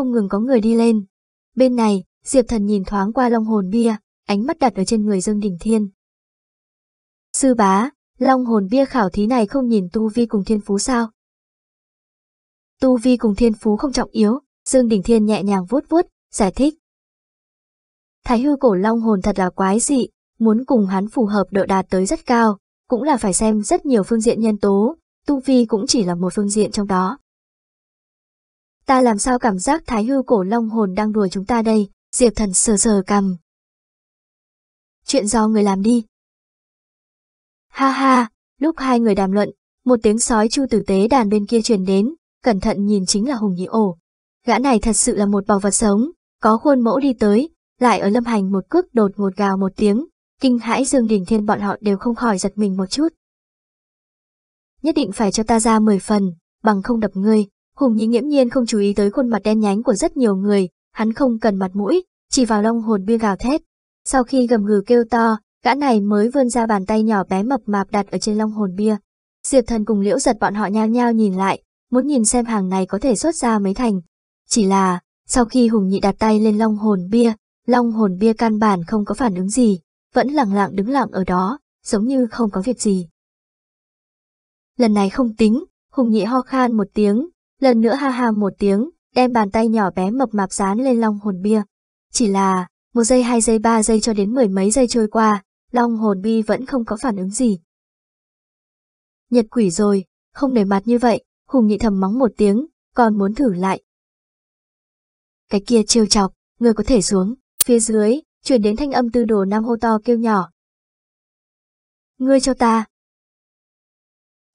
không ngừng có người đi lên. Bên này, Diệp Thần nhìn thoáng qua long hồn bia, ánh mắt đặt ở trên người Dương Đình Thiên. Sư bá, long hồn bia khảo thí này không nhìn tu vi cùng thiên phú sao? Tu vi cùng thiên phú không trọng yếu, Dương Đình Thiên nhẹ nhàng vuốt vuốt, giải thích. Thái hư cổ long hồn thật là quái dị, muốn cùng hắn phù hợp độ đạt tới rất cao, cũng là phải xem rất nhiều phương diện nhân tố, tu vi cũng chỉ là một phương diện trong đó ta làm sao cảm giác thái hư cổ long hồn đang đùa chúng ta đây, Diệp thần sờ sờ cầm. Chuyện do người làm đi. Ha ha, lúc hai người đàm luận, một tiếng sói chu tử tế đàn bên kia truyền đến, cẩn thận nhìn chính là hùng nhị ổ. Gã này thật sự là một bảo vật sống, có khuôn mẫu đi tới, lại ở lâm hành một cước đột ngột gào một tiếng, kinh hãi dương đỉnh thiên bọn họ đều không khỏi giật mình một chút. Nhất định phải cho ta ra 10 phần, bằng không đập ngươi, Hùng Nhĩ nghiễm nhiên không chú ý tới khuôn mặt đen nhánh của rất nhiều người, hắn không cần mặt mũi, chỉ vào long hồn bia gào thét. Sau khi gầm gừ kêu to, gã này mới vươn ra bàn tay nhỏ bé mập mạp đặt ở trên long hồn bia. Diệp thần cùng liễu giật bọn họ nhao nhao nhìn lại, muốn nhìn xem hàng này có thể xuất ra mấy thành. Chỉ là, sau khi Hùng Nhị đặt tay lên long hồn bia, long hồn bia căn bản không có phản ứng gì, vẫn lặng lặng đứng lặng ở đó, giống như không có việc gì. Lần này không tính, Hùng Nhị ho khan một tiếng, Lần nữa ha ha một tiếng, đem bàn tay nhỏ bé mập mạp dán lên long hồn bia. Chỉ là, một giây hai giây ba giây cho đến mười mấy giây trôi qua, long hồn bi vẫn không có phản ứng gì. Nhật quỷ rồi, không để mặt như vậy, Hùng nhị thầm mắng một tiếng, còn muốn thử lại. Cái kia trêu chọc, người có thể xuống, phía dưới, chuyển đến thanh âm tư đồ nam hô to kêu nhỏ. Ngươi cho ta.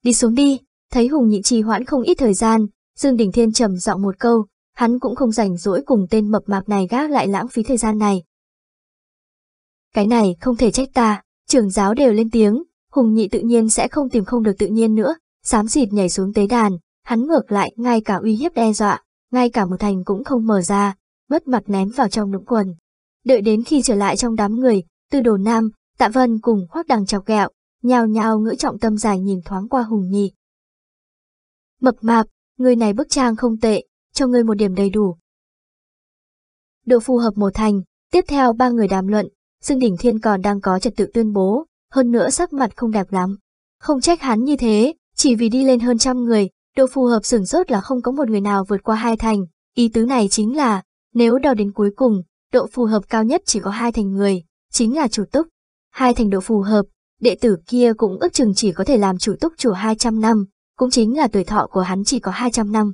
Đi xuống đi, thấy Hùng nhị trì hoãn không ít thời gian, Dương Đình Thiên trầm giọng một câu, hắn cũng không rảnh rỗi cùng tên mập mạp này gác lại lãng phí thời gian này. Cái này không thể trách ta, trưởng giáo đều lên tiếng, Hùng Nhị tự nhiên sẽ không tìm không được tự nhiên nữa, dám dịt nhảy xuống tế đàn, hắn ngược lại ngay cả uy hiếp đe dọa, ngay cả một thành cũng không mở ra, mất mặt ném vào trong đũng quần. Đợi đến khi trở lại trong đám người, Tư đồ nam, tạ vân cùng khoác đằng chọc gẹo, nhào nhào ngữ trọng tâm dài nhìn thoáng qua Hùng Nhị. Mập mạp, người này bức trang không tệ, cho ngươi một điểm đầy đủ. Độ phù hợp một thành, tiếp theo ba người đàm luận, Dương Đỉnh Thiên còn đang có trật tự tuyên bố, hơn nữa sắc mặt không đẹp lắm. Không trách hắn như thế, chỉ vì đi lên hơn trăm người, độ phù hợp sửng sốt là không có một người nào vượt qua hai thành. Ý tứ này chính là, nếu đo đến cuối cùng, độ phù hợp cao nhất chỉ có hai thành người, chính là chủ túc. Hai thành độ phù hợp, đệ tử kia cũng ước chừng chỉ có thể làm chủ túc chủ 200 năm, cũng chính là tuổi thọ của hắn chỉ có 200 năm.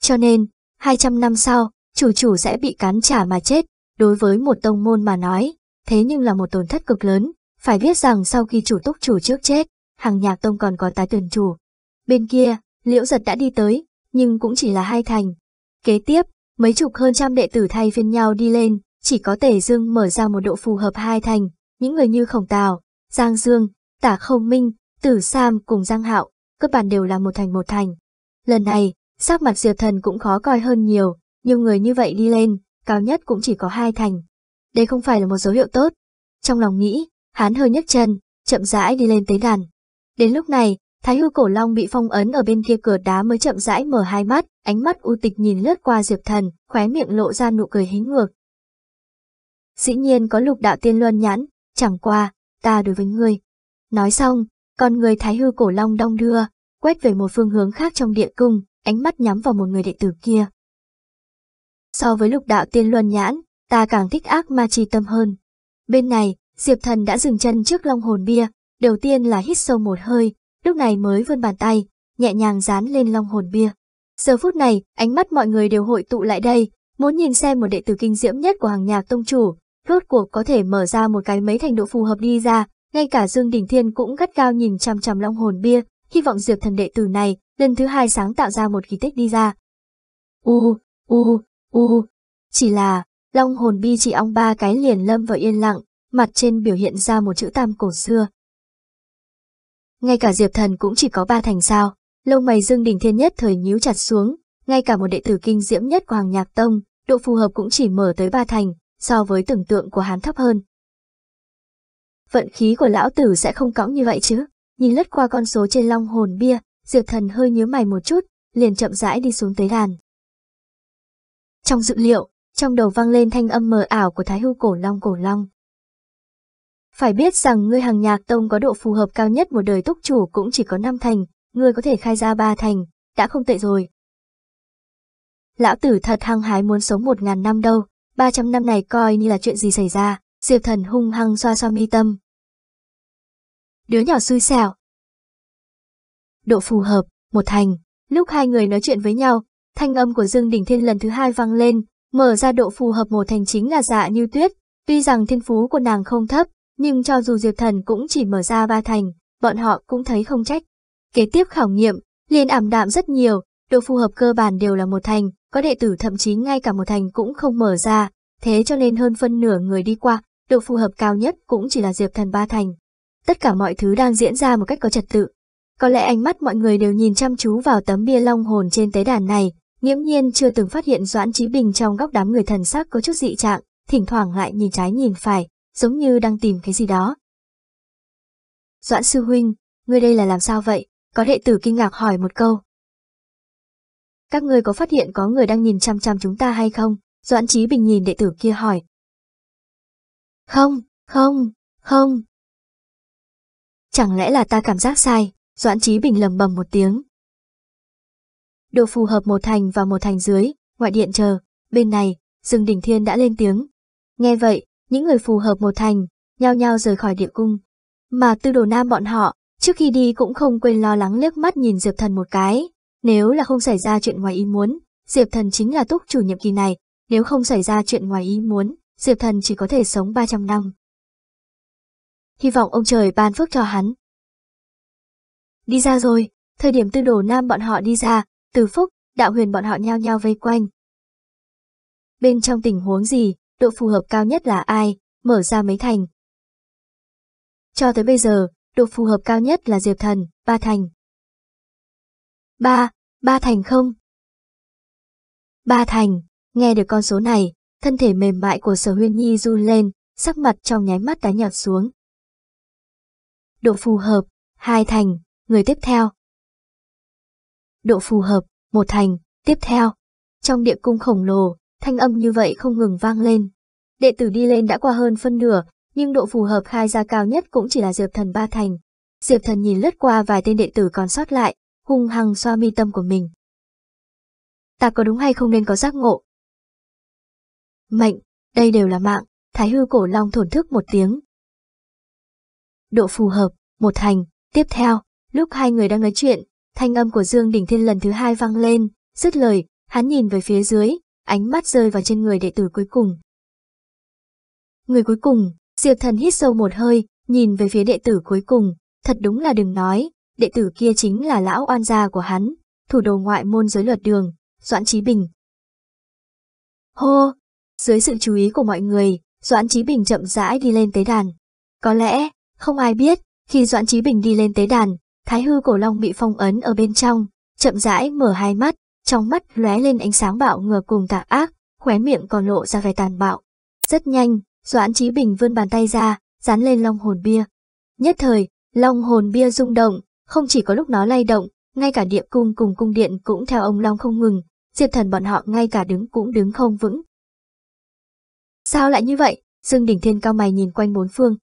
Cho nên, 200 năm sau, chủ chủ sẽ bị cán trả mà chết, đối với một tông môn mà nói, thế nhưng là một tổn thất cực lớn, phải biết rằng sau khi chủ túc chủ trước chết, hàng nhạc tông còn có tái tuyển chủ. Bên kia, liễu giật đã đi tới, nhưng cũng chỉ là hai thành. Kế tiếp, mấy chục hơn trăm đệ tử thay phiên nhau đi lên, chỉ có tể dương mở ra một độ phù hợp hai thành, những người như khổng tào, giang dương, tả không minh, tử sam cùng giang hạo, cơ bản đều là một thành một thành. Lần này, sắc mặt diệp thần cũng khó coi hơn nhiều, nhiều người như vậy đi lên, cao nhất cũng chỉ có hai thành. Đây không phải là một dấu hiệu tốt. Trong lòng nghĩ, hắn hơi nhấc chân, chậm rãi đi lên tới đàn. Đến lúc này, Thái hư cổ long bị phong ấn ở bên kia cửa đá mới chậm rãi mở hai mắt, ánh mắt u tịch nhìn lướt qua diệp thần, khóe miệng lộ ra nụ cười hính ngược. Dĩ nhiên có lục đạo tiên luân nhãn, chẳng qua, ta đối với ngươi. Nói xong, còn người thái hư cổ long đong đưa, quét về một phương hướng khác trong địa cung, ánh mắt nhắm vào một người đệ tử kia. So với lục đạo tiên luân nhãn, ta càng thích ác ma chi tâm hơn. Bên này, Diệp Thần đã dừng chân trước long hồn bia, đầu tiên là hít sâu một hơi, lúc này mới vươn bàn tay, nhẹ nhàng dán lên long hồn bia. Giờ phút này, ánh mắt mọi người đều hội tụ lại đây, muốn nhìn xem một đệ tử kinh diễm nhất của hàng nhạc tông chủ, rốt cuộc có thể mở ra một cái mấy thành độ phù hợp đi ra, ngay cả Dương Đình Thiên cũng gắt cao nhìn chằm chằm long hồn bia, hy vọng diệp thần đệ tử này lần thứ hai sáng tạo ra một kỳ tích đi ra. U, u, u, chỉ là, long hồn bi chỉ ong ba cái liền lâm vào yên lặng, mặt trên biểu hiện ra một chữ tam cổ xưa. Ngay cả diệp thần cũng chỉ có ba thành sao, lông mày Dương Đình Thiên nhất thời nhíu chặt xuống, ngay cả một đệ tử kinh diễm nhất của Hoàng Nhạc Tông, độ phù hợp cũng chỉ mở tới ba thành, so với tưởng tượng của hắn thấp hơn vận khí của lão tử sẽ không cõng như vậy chứ. Nhìn lướt qua con số trên long hồn bia, Diệp Thần hơi nhớ mày một chút, liền chậm rãi đi xuống tới đàn. Trong dự liệu, trong đầu vang lên thanh âm mờ ảo của Thái Hưu Cổ Long Cổ Long. Phải biết rằng ngươi hàng nhạc tông có độ phù hợp cao nhất một đời túc chủ cũng chỉ có 5 thành, ngươi có thể khai ra 3 thành, đã không tệ rồi. Lão tử thật hăng hái muốn sống 1.000 năm đâu, 300 năm này coi như là chuyện gì xảy ra, Diệp Thần hung hăng xoa xoa mi tâm, đứa nhỏ xui xẻo. Độ phù hợp, một thành, lúc hai người nói chuyện với nhau, thanh âm của Dương Đình Thiên lần thứ hai vang lên, mở ra độ phù hợp một thành chính là dạ như tuyết, tuy rằng thiên phú của nàng không thấp, nhưng cho dù Diệp Thần cũng chỉ mở ra ba thành, bọn họ cũng thấy không trách. Kế tiếp khảo nghiệm, liền ảm đạm rất nhiều, độ phù hợp cơ bản đều là một thành, có đệ tử thậm chí ngay cả một thành cũng không mở ra, thế cho nên hơn phân nửa người đi qua, độ phù hợp cao nhất cũng chỉ là Diệp Thần ba thành. Tất cả mọi thứ đang diễn ra một cách có trật tự. Có lẽ ánh mắt mọi người đều nhìn chăm chú vào tấm bia long hồn trên tế đàn này, nghiễm nhiên chưa từng phát hiện Doãn Chí Bình trong góc đám người thần sắc có chút dị trạng, thỉnh thoảng lại nhìn trái nhìn phải, giống như đang tìm cái gì đó. Doãn Sư Huynh, ngươi đây là làm sao vậy? Có đệ tử kinh ngạc hỏi một câu. Các ngươi có phát hiện có người đang nhìn chăm chăm chúng ta hay không? Doãn Chí Bình nhìn đệ tử kia hỏi. Không, không, không, Chẳng lẽ là ta cảm giác sai? Doãn Chí Bình lầm bầm một tiếng. Đồ phù hợp một thành và một thành dưới, ngoại điện chờ, bên này, Dương Đỉnh Thiên đã lên tiếng. Nghe vậy, những người phù hợp một thành, nhao nhao rời khỏi địa cung. Mà tư đồ nam bọn họ, trước khi đi cũng không quên lo lắng liếc mắt nhìn Diệp Thần một cái. Nếu là không xảy ra chuyện ngoài ý muốn, Diệp Thần chính là túc chủ nhiệm kỳ này, nếu không xảy ra chuyện ngoài ý muốn, Diệp Thần chỉ có thể sống 300 năm hy vọng ông trời ban phước cho hắn. Đi ra rồi, thời điểm tư đồ nam bọn họ đi ra, từ phúc, đạo huyền bọn họ nhao nhao vây quanh. Bên trong tình huống gì, độ phù hợp cao nhất là ai, mở ra mấy thành. Cho tới bây giờ, độ phù hợp cao nhất là Diệp Thần, ba thành. Ba, ba thành không? Ba thành, nghe được con số này, thân thể mềm mại của sở huyên nhi run lên, sắc mặt trong nháy mắt đã nhạt xuống, độ phù hợp, hai thành, người tiếp theo. Độ phù hợp, một thành, tiếp theo. Trong địa cung khổng lồ, thanh âm như vậy không ngừng vang lên. Đệ tử đi lên đã qua hơn phân nửa, nhưng độ phù hợp khai ra cao nhất cũng chỉ là Diệp Thần ba thành. Diệp Thần nhìn lướt qua vài tên đệ tử còn sót lại, hung hăng xoa mi tâm của mình. Ta có đúng hay không nên có giác ngộ? Mệnh, đây đều là mạng, Thái Hư Cổ Long thổn thức một tiếng, độ phù hợp, một thành. Tiếp theo, lúc hai người đang nói chuyện, thanh âm của Dương Đình Thiên lần thứ hai vang lên, dứt lời, hắn nhìn về phía dưới, ánh mắt rơi vào trên người đệ tử cuối cùng. Người cuối cùng, Diệp Thần hít sâu một hơi, nhìn về phía đệ tử cuối cùng, thật đúng là đừng nói, đệ tử kia chính là lão oan gia của hắn, thủ đồ ngoại môn giới luật đường, Doãn trí Bình. Hô! Dưới sự chú ý của mọi người, Doãn trí Bình chậm rãi đi lên tế đàn. Có lẽ, không ai biết, khi Doãn Chí Bình đi lên tế đàn, Thái hư cổ long bị phong ấn ở bên trong, chậm rãi mở hai mắt, trong mắt lóe lên ánh sáng bạo ngược cùng tà ác, khóe miệng còn lộ ra vẻ tàn bạo. Rất nhanh, Doãn Chí Bình vươn bàn tay ra, dán lên long hồn bia. Nhất thời, long hồn bia rung động, không chỉ có lúc nó lay động, ngay cả địa cung cùng cung điện cũng theo ông long không ngừng, diệt thần bọn họ ngay cả đứng cũng đứng không vững. Sao lại như vậy? Dương đỉnh Thiên cao mày nhìn quanh bốn phương,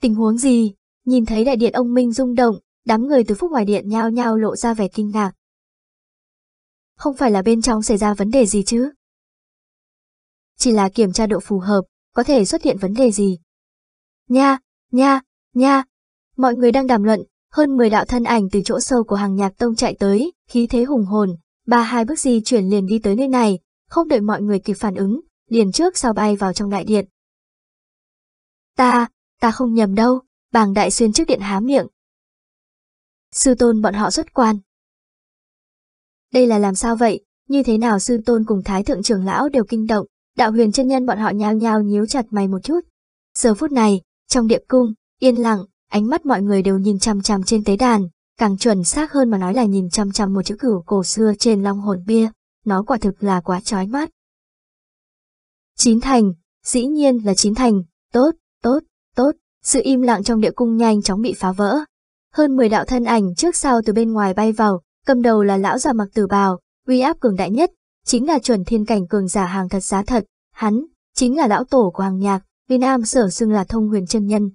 Tình huống gì? Nhìn thấy đại điện ông Minh rung động, đám người từ phúc ngoài điện nhao nhao lộ ra vẻ kinh ngạc. Không phải là bên trong xảy ra vấn đề gì chứ? Chỉ là kiểm tra độ phù hợp, có thể xuất hiện vấn đề gì? Nha, nha, nha! Mọi người đang đàm luận, hơn 10 đạo thân ảnh từ chỗ sâu của hàng nhạc tông chạy tới, khí thế hùng hồn, ba hai bước di chuyển liền đi tới nơi này, không đợi mọi người kịp phản ứng, liền trước sau bay vào trong đại điện. Ta, Ta không nhầm đâu, bàng đại xuyên trước điện há miệng. Sư tôn bọn họ xuất quan. Đây là làm sao vậy, như thế nào sư tôn cùng thái thượng trưởng lão đều kinh động, đạo huyền chân nhân bọn họ nhao nhao nhíu chặt mày một chút. Giờ phút này, trong địa cung, yên lặng, ánh mắt mọi người đều nhìn chằm chằm trên tế đàn, càng chuẩn xác hơn mà nói là nhìn chằm chằm một chữ cửu cổ xưa trên long hồn bia, nó quả thực là quá chói mắt. Chín thành, dĩ nhiên là chín thành, tốt, tốt. Sự im lặng trong địa cung nhanh chóng bị phá vỡ. Hơn 10 đạo thân ảnh trước sau từ bên ngoài bay vào, cầm đầu là lão già mặc tử bào, uy áp cường đại nhất, chính là chuẩn thiên cảnh cường giả hàng thật giá thật, hắn, chính là lão tổ của hàng nhạc, Việt Nam sở xưng là thông huyền chân nhân.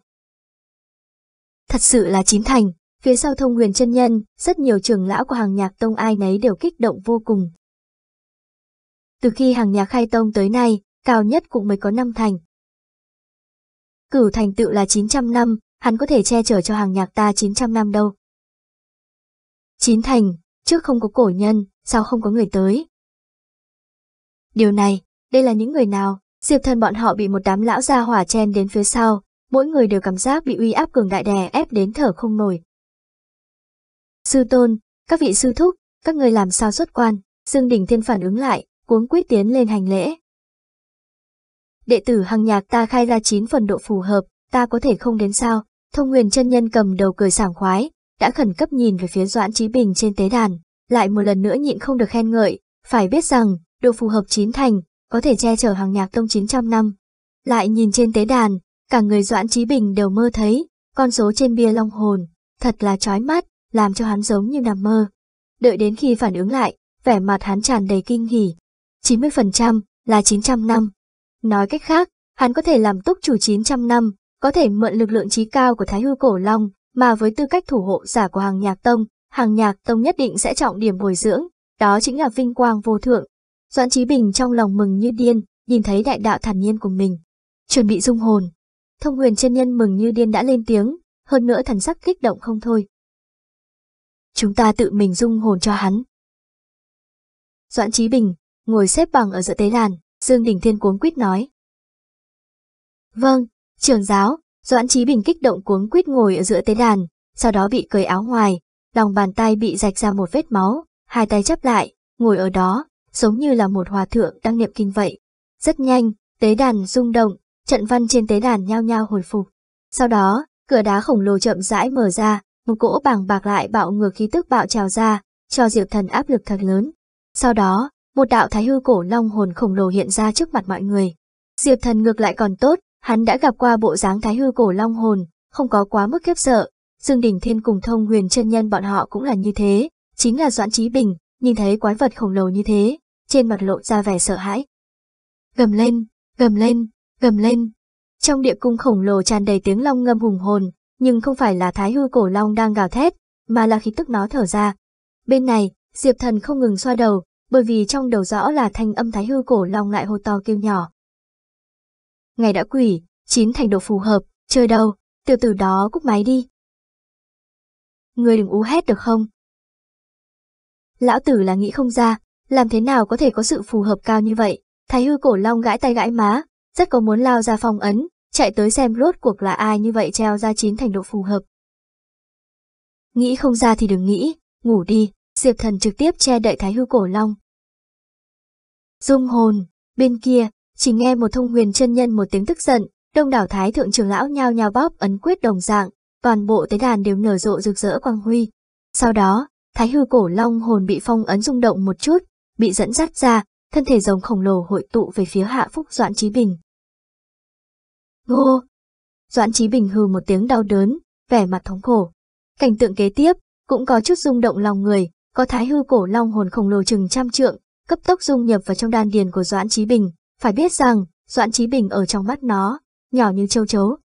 Thật sự là chín thành, phía sau thông huyền chân nhân, rất nhiều trưởng lão của hàng nhạc tông ai nấy đều kích động vô cùng. Từ khi hàng nhạc khai tông tới nay, cao nhất cũng mới có năm thành, cửu thành tựu là 900 năm, hắn có thể che chở cho hàng nhạc ta 900 năm đâu. Chín thành, trước không có cổ nhân, sao không có người tới? Điều này, đây là những người nào, diệp thần bọn họ bị một đám lão gia hỏa chen đến phía sau, mỗi người đều cảm giác bị uy áp cường đại đè ép đến thở không nổi. Sư tôn, các vị sư thúc, các người làm sao xuất quan, Dương Đình Thiên phản ứng lại, cuống quyết tiến lên hành lễ đệ tử hằng nhạc ta khai ra chín phần độ phù hợp, ta có thể không đến sao, thông nguyên chân nhân cầm đầu cười sảng khoái, đã khẩn cấp nhìn về phía Doãn Trí Bình trên tế đàn, lại một lần nữa nhịn không được khen ngợi, phải biết rằng, độ phù hợp chín thành, có thể che chở hằng nhạc tông 900 năm. Lại nhìn trên tế đàn, cả người Doãn Trí Bình đều mơ thấy, con số trên bia long hồn, thật là chói mắt, làm cho hắn giống như nằm mơ. Đợi đến khi phản ứng lại, vẻ mặt hắn tràn đầy kinh hỉ. 90% là 900 năm. Nói cách khác, hắn có thể làm túc chủ 900 năm, có thể mượn lực lượng trí cao của Thái Hư Cổ Long, mà với tư cách thủ hộ giả của hàng nhạc tông, hàng nhạc tông nhất định sẽ trọng điểm bồi dưỡng, đó chính là vinh quang vô thượng. Doãn Chí Bình trong lòng mừng như điên, nhìn thấy đại đạo thản nhiên của mình. Chuẩn bị dung hồn. Thông huyền chân nhân mừng như điên đã lên tiếng, hơn nữa thần sắc kích động không thôi. Chúng ta tự mình dung hồn cho hắn. Doãn Chí Bình, ngồi xếp bằng ở giữa tế đàn, Dương Đình Thiên cuốn quýt nói. Vâng, trưởng giáo, Doãn Chí Bình kích động cuốn quýt ngồi ở giữa tế đàn, sau đó bị cởi áo ngoài, lòng bàn tay bị rạch ra một vết máu, hai tay chắp lại, ngồi ở đó, giống như là một hòa thượng đang niệm kinh vậy. Rất nhanh, tế đàn rung động, trận văn trên tế đàn nhao nhao hồi phục. Sau đó, cửa đá khổng lồ chậm rãi mở ra, một cỗ bàng bạc lại bạo ngược khí tức bạo trào ra, cho Diệu Thần áp lực thật lớn. Sau đó, một đạo thái hư cổ long hồn khổng lồ hiện ra trước mặt mọi người. Diệp thần ngược lại còn tốt, hắn đã gặp qua bộ dáng thái hư cổ long hồn, không có quá mức khiếp sợ. Dương đỉnh Thiên cùng thông huyền chân nhân bọn họ cũng là như thế, chính là Doãn Trí Bình, nhìn thấy quái vật khổng lồ như thế, trên mặt lộ ra vẻ sợ hãi. Gầm lên, gầm lên, gầm lên. Trong địa cung khổng lồ tràn đầy tiếng long ngâm hùng hồn, nhưng không phải là thái hư cổ long đang gào thét, mà là khí tức nó thở ra. Bên này, Diệp Thần không ngừng xoa đầu, bởi vì trong đầu rõ là thanh âm thái hư cổ long lại hô to kêu nhỏ. Ngày đã quỷ, chín thành độ phù hợp, chơi đâu, tiểu tử đó cúc máy đi. Người đừng ú hét được không? Lão tử là nghĩ không ra, làm thế nào có thể có sự phù hợp cao như vậy, thái hư cổ long gãi tay gãi má, rất có muốn lao ra phòng ấn, chạy tới xem lốt cuộc là ai như vậy treo ra chín thành độ phù hợp. Nghĩ không ra thì đừng nghĩ, ngủ đi, Diệp Thần trực tiếp che đậy Thái Hư Cổ Long. Dung hồn, bên kia, chỉ nghe một thông huyền chân nhân một tiếng tức giận, đông đảo thái thượng trưởng lão nhao nhao bóp ấn quyết đồng dạng, toàn bộ tế đàn đều nở rộ rực rỡ quang huy. Sau đó, thái hư cổ long hồn bị phong ấn rung động một chút, bị dẫn dắt ra, thân thể giống khổng lồ hội tụ về phía hạ phúc Doãn Trí Bình. Ngô! Doãn Trí Bình hừ một tiếng đau đớn, vẻ mặt thống khổ. Cảnh tượng kế tiếp, cũng có chút rung động lòng người, có thái hư cổ long hồn khổng lồ chừng trăm trượng, cấp tốc dung nhập vào trong đan điền của Doãn Chí Bình, phải biết rằng, Doãn Chí Bình ở trong mắt nó, nhỏ như châu chấu.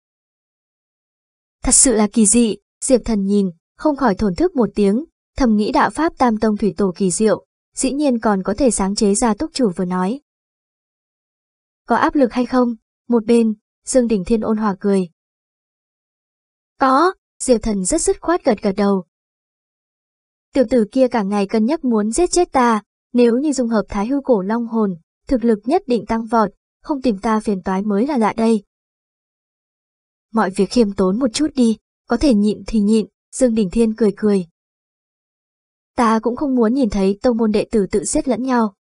Thật sự là kỳ dị, Diệp Thần nhìn, không khỏi thổn thức một tiếng, thầm nghĩ đạo pháp tam tông thủy tổ kỳ diệu, dĩ nhiên còn có thể sáng chế ra túc chủ vừa nói. Có áp lực hay không? Một bên, Dương Đình Thiên ôn hòa cười. Có, Diệp Thần rất dứt khoát gật gật đầu. Tiểu tử kia cả ngày cân nhắc muốn giết chết ta, nếu như dung hợp thái hư cổ long hồn, thực lực nhất định tăng vọt, không tìm ta phiền toái mới là lạ đây. Mọi việc khiêm tốn một chút đi, có thể nhịn thì nhịn, Dương Đình Thiên cười cười. Ta cũng không muốn nhìn thấy tông môn đệ tử tự xét lẫn nhau.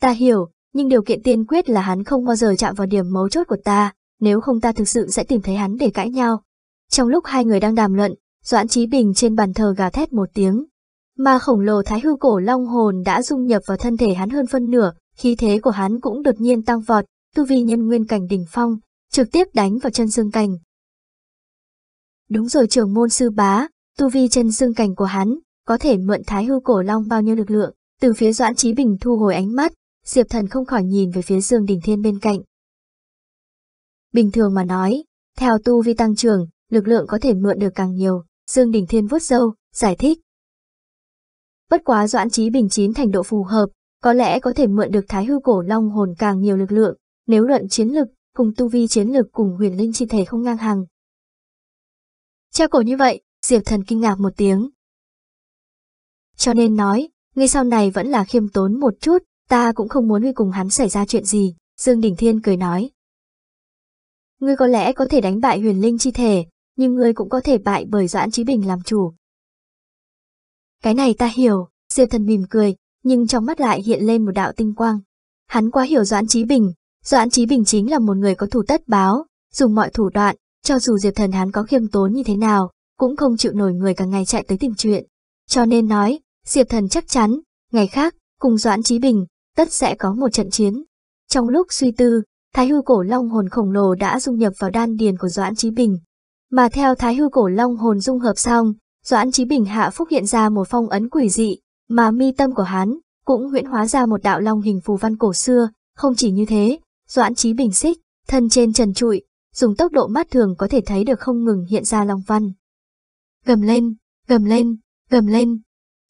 Ta hiểu, nhưng điều kiện tiên quyết là hắn không bao giờ chạm vào điểm mấu chốt của ta, nếu không ta thực sự sẽ tìm thấy hắn để cãi nhau. Trong lúc hai người đang đàm luận, Doãn trí Bình trên bàn thờ gào thét một tiếng, mà khổng lồ thái hư cổ long hồn đã dung nhập vào thân thể hắn hơn phân nửa, khí thế của hắn cũng đột nhiên tăng vọt, tu vi nhân nguyên cảnh đỉnh phong, trực tiếp đánh vào chân xương cảnh. Đúng rồi trưởng môn sư bá, tu vi chân xương cảnh của hắn, có thể mượn thái hư cổ long bao nhiêu lực lượng, từ phía doãn trí bình thu hồi ánh mắt, diệp thần không khỏi nhìn về phía dương đỉnh thiên bên cạnh. Bình thường mà nói, theo tu vi tăng trưởng, lực lượng có thể mượn được càng nhiều, dương đỉnh thiên vuốt râu, giải thích, Bất quá Doãn Trí Bình chín thành độ phù hợp, có lẽ có thể mượn được Thái Hư Cổ Long hồn càng nhiều lực lượng, nếu luận chiến lực, cùng tu vi chiến lực cùng huyền linh chi thể không ngang hàng. Treo cổ như vậy, Diệp Thần kinh ngạc một tiếng. Cho nên nói, ngay sau này vẫn là khiêm tốn một chút, ta cũng không muốn đi cùng hắn xảy ra chuyện gì, Dương Đình Thiên cười nói. Ngươi có lẽ có thể đánh bại huyền linh chi thể, nhưng ngươi cũng có thể bại bởi Doãn Chí Bình làm chủ, cái này ta hiểu, Diệp thần mỉm cười, nhưng trong mắt lại hiện lên một đạo tinh quang. Hắn quá hiểu Doãn Chí Bình, Doãn Chí Bình chính là một người có thủ tất báo, dùng mọi thủ đoạn, cho dù Diệp thần hắn có khiêm tốn như thế nào, cũng không chịu nổi người càng ngày chạy tới tìm chuyện. Cho nên nói, Diệp thần chắc chắn, ngày khác, cùng Doãn Chí Bình, tất sẽ có một trận chiến. Trong lúc suy tư, Thái hư cổ long hồn khổng lồ đã dung nhập vào đan điền của Doãn Chí Bình. Mà theo Thái hư cổ long hồn dung hợp xong, Doãn Chí Bình hạ phúc hiện ra một phong ấn quỷ dị, mà mi tâm của hắn cũng huyễn hóa ra một đạo long hình phù văn cổ xưa, không chỉ như thế, Doãn Chí Bình xích, thân trên trần trụi, dùng tốc độ mắt thường có thể thấy được không ngừng hiện ra long văn. Gầm lên, gầm lên, gầm lên.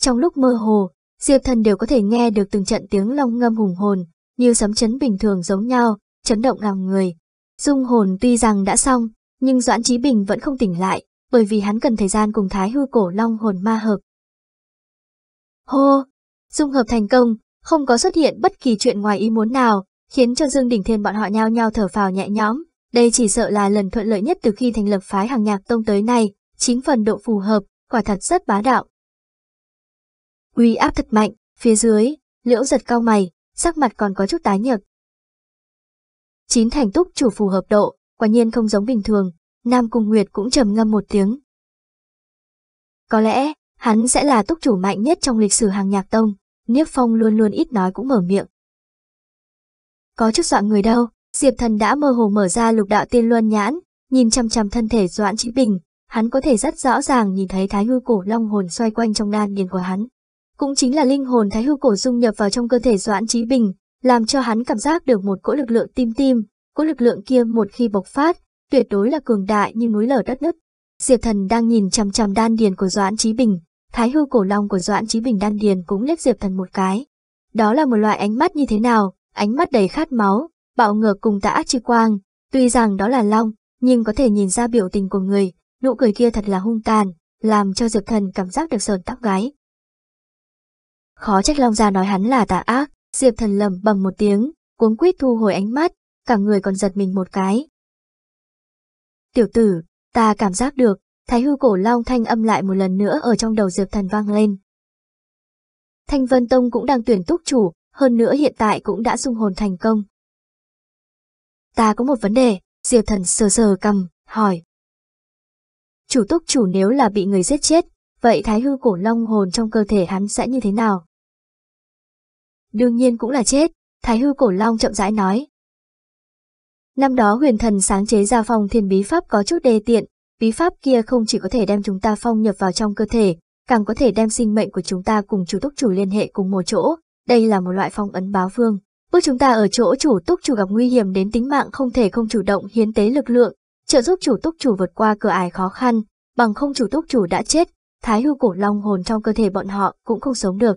Trong lúc mơ hồ, Diệp Thần đều có thể nghe được từng trận tiếng long ngâm hùng hồn, như sấm chấn bình thường giống nhau, chấn động lòng người. Dung hồn tuy rằng đã xong, nhưng Doãn Chí Bình vẫn không tỉnh lại, bởi vì hắn cần thời gian cùng thái hư cổ long hồn ma hợp. Hô! Dung hợp thành công, không có xuất hiện bất kỳ chuyện ngoài ý muốn nào, khiến cho Dương Đình Thiên bọn họ nhao nhao thở phào nhẹ nhõm. Đây chỉ sợ là lần thuận lợi nhất từ khi thành lập phái hàng nhạc tông tới nay, chính phần độ phù hợp, quả thật rất bá đạo. Uy áp thật mạnh, phía dưới, liễu giật cao mày, sắc mặt còn có chút tái nhợt. Chín thành túc chủ phù hợp độ, quả nhiên không giống bình thường, Nam Cung Nguyệt cũng trầm ngâm một tiếng. Có lẽ, hắn sẽ là túc chủ mạnh nhất trong lịch sử hàng nhạc tông, Niếp Phong luôn luôn ít nói cũng mở miệng. Có chức dọa người đâu, Diệp Thần đã mơ hồ mở ra lục đạo tiên luân nhãn, nhìn chằm chằm thân thể Doãn Chí Bình, hắn có thể rất rõ ràng nhìn thấy thái hư cổ long hồn xoay quanh trong đan điền của hắn. Cũng chính là linh hồn thái hư cổ dung nhập vào trong cơ thể Doãn Chí Bình, làm cho hắn cảm giác được một cỗ lực lượng tim tim, cỗ lực lượng kia một khi bộc phát, tuyệt đối là cường đại như núi lở đất nứt. Diệp Thần đang nhìn chằm chằm đan điền của Doãn Chí Bình, thái hư cổ long của Doãn Chí Bình đan điền cũng liếc Diệp Thần một cái. Đó là một loại ánh mắt như thế nào, ánh mắt đầy khát máu, bạo ngược cùng ác chi quang, tuy rằng đó là long, nhưng có thể nhìn ra biểu tình của người, nụ cười kia thật là hung tàn, làm cho Diệp Thần cảm giác được sờn tóc gái. Khó trách long gia nói hắn là tà ác, Diệp Thần lẩm bẩm một tiếng, cuống quýt thu hồi ánh mắt, cả người còn giật mình một cái, Tiểu tử, ta cảm giác được, thái hư cổ long thanh âm lại một lần nữa ở trong đầu Diệp Thần vang lên. Thanh Vân Tông cũng đang tuyển túc chủ, hơn nữa hiện tại cũng đã dung hồn thành công. Ta có một vấn đề, Diệp Thần sờ sờ cầm, hỏi. Chủ túc chủ nếu là bị người giết chết, vậy thái hư cổ long hồn trong cơ thể hắn sẽ như thế nào? Đương nhiên cũng là chết, thái hư cổ long chậm rãi nói, Năm đó huyền thần sáng chế ra phong thiên bí pháp có chút đề tiện, bí pháp kia không chỉ có thể đem chúng ta phong nhập vào trong cơ thể, càng có thể đem sinh mệnh của chúng ta cùng chủ túc chủ liên hệ cùng một chỗ, đây là một loại phong ấn báo phương. Bước chúng ta ở chỗ chủ túc chủ gặp nguy hiểm đến tính mạng không thể không chủ động hiến tế lực lượng, trợ giúp chủ túc chủ vượt qua cửa ải khó khăn, bằng không chủ túc chủ đã chết, thái hư cổ long hồn trong cơ thể bọn họ cũng không sống được.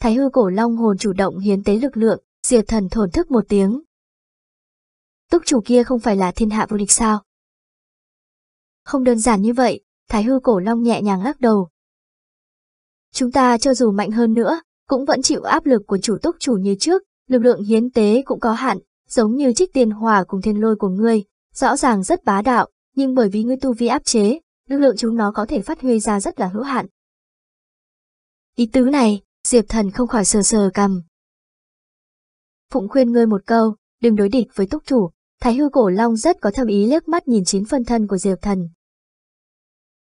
Thái hư cổ long hồn chủ động hiến tế lực lượng, diệt thần thổn thức một tiếng, túc chủ kia không phải là thiên hạ vô địch sao? Không đơn giản như vậy, Thái hư cổ long nhẹ nhàng lắc đầu. Chúng ta cho dù mạnh hơn nữa, cũng vẫn chịu áp lực của chủ túc chủ như trước, lực lượng hiến tế cũng có hạn, giống như trích tiền hòa cùng thiên lôi của ngươi, rõ ràng rất bá đạo, nhưng bởi vì ngươi tu vi áp chế, lực lượng chúng nó có thể phát huy ra rất là hữu hạn. Ý tứ này, Diệp Thần không khỏi sờ sờ cầm. Phụng khuyên ngươi một câu, đừng đối địch với túc chủ, Thái hư cổ long rất có thâm ý liếc mắt nhìn chín phân thân của Diệp Thần.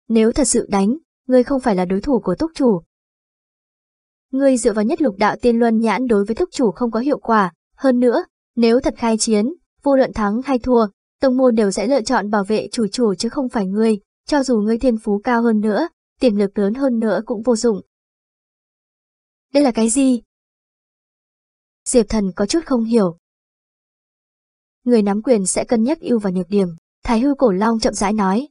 Nếu thật sự đánh, ngươi không phải là đối thủ của túc chủ. Ngươi dựa vào nhất lục đạo tiên luân nhãn đối với túc chủ không có hiệu quả, hơn nữa, nếu thật khai chiến, vô luận thắng hay thua, tông môn đều sẽ lựa chọn bảo vệ chủ chủ chứ không phải ngươi, cho dù ngươi thiên phú cao hơn nữa, tiềm lực lớn hơn nữa cũng vô dụng. Đây là cái gì? Diệp thần có chút không hiểu người nắm quyền sẽ cân nhắc ưu và nhược điểm, Thái hư cổ long chậm rãi nói.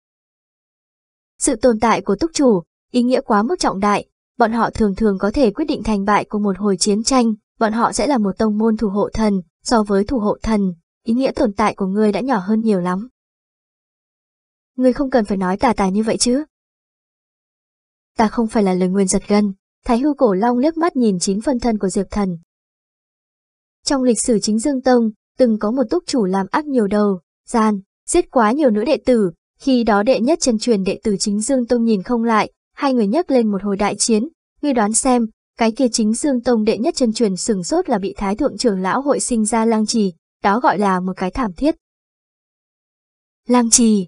Sự tồn tại của túc chủ, ý nghĩa quá mức trọng đại, bọn họ thường thường có thể quyết định thành bại của một hồi chiến tranh, bọn họ sẽ là một tông môn thủ hộ thần, so với thủ hộ thần, ý nghĩa tồn tại của ngươi đã nhỏ hơn nhiều lắm. Ngươi không cần phải nói tà tài như vậy chứ. Ta không phải là lời nguyên giật gân, Thái hư cổ long liếc mắt nhìn chín phân thân của Diệp Thần. Trong lịch sử chính Dương Tông, từng có một túc chủ làm ác nhiều đầu, gian, giết quá nhiều nữ đệ tử, khi đó đệ nhất chân truyền đệ tử chính Dương Tông nhìn không lại, hai người nhắc lên một hồi đại chiến, ngươi đoán xem, cái kia chính Dương Tông đệ nhất chân truyền sừng sốt là bị Thái Thượng trưởng lão hội sinh ra lang trì, đó gọi là một cái thảm thiết. Lang trì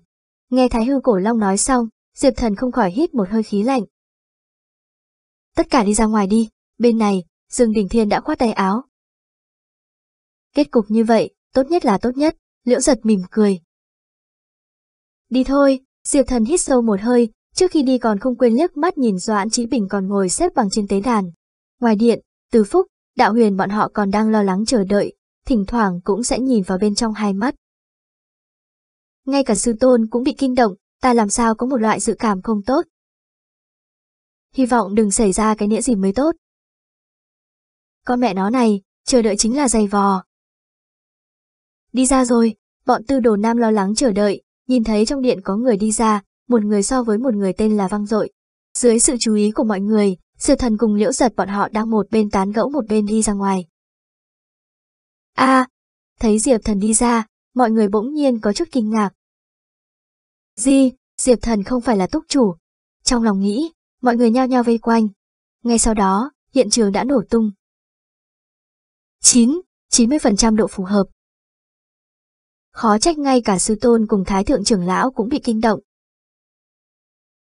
Nghe Thái Hư Cổ Long nói xong, Diệp Thần không khỏi hít một hơi khí lạnh. Tất cả đi ra ngoài đi, bên này, Dương Đình Thiên đã khoát tay áo, Kết cục như vậy, tốt nhất là tốt nhất, liễu giật mỉm cười. Đi thôi, Diệp Thần hít sâu một hơi, trước khi đi còn không quên liếc mắt nhìn Doãn Chí Bình còn ngồi xếp bằng trên tế đàn. Ngoài điện, Từ Phúc, Đạo Huyền bọn họ còn đang lo lắng chờ đợi, thỉnh thoảng cũng sẽ nhìn vào bên trong hai mắt. Ngay cả sư tôn cũng bị kinh động, ta làm sao có một loại dự cảm không tốt. Hy vọng đừng xảy ra cái nghĩa gì mới tốt. Con mẹ nó này, chờ đợi chính là dày vò, Đi ra rồi, bọn tư đồ nam lo lắng chờ đợi, nhìn thấy trong điện có người đi ra, một người so với một người tên là văng Dội. Dưới sự chú ý của mọi người, sự thần cùng liễu giật bọn họ đang một bên tán gẫu một bên đi ra ngoài. a thấy Diệp thần đi ra, mọi người bỗng nhiên có chút kinh ngạc. Di, Diệp thần không phải là túc chủ. Trong lòng nghĩ, mọi người nhao nhao vây quanh. Ngay sau đó, hiện trường đã nổ tung. 9. 90% độ phù hợp khó trách ngay cả sư tôn cùng thái thượng trưởng lão cũng bị kinh động.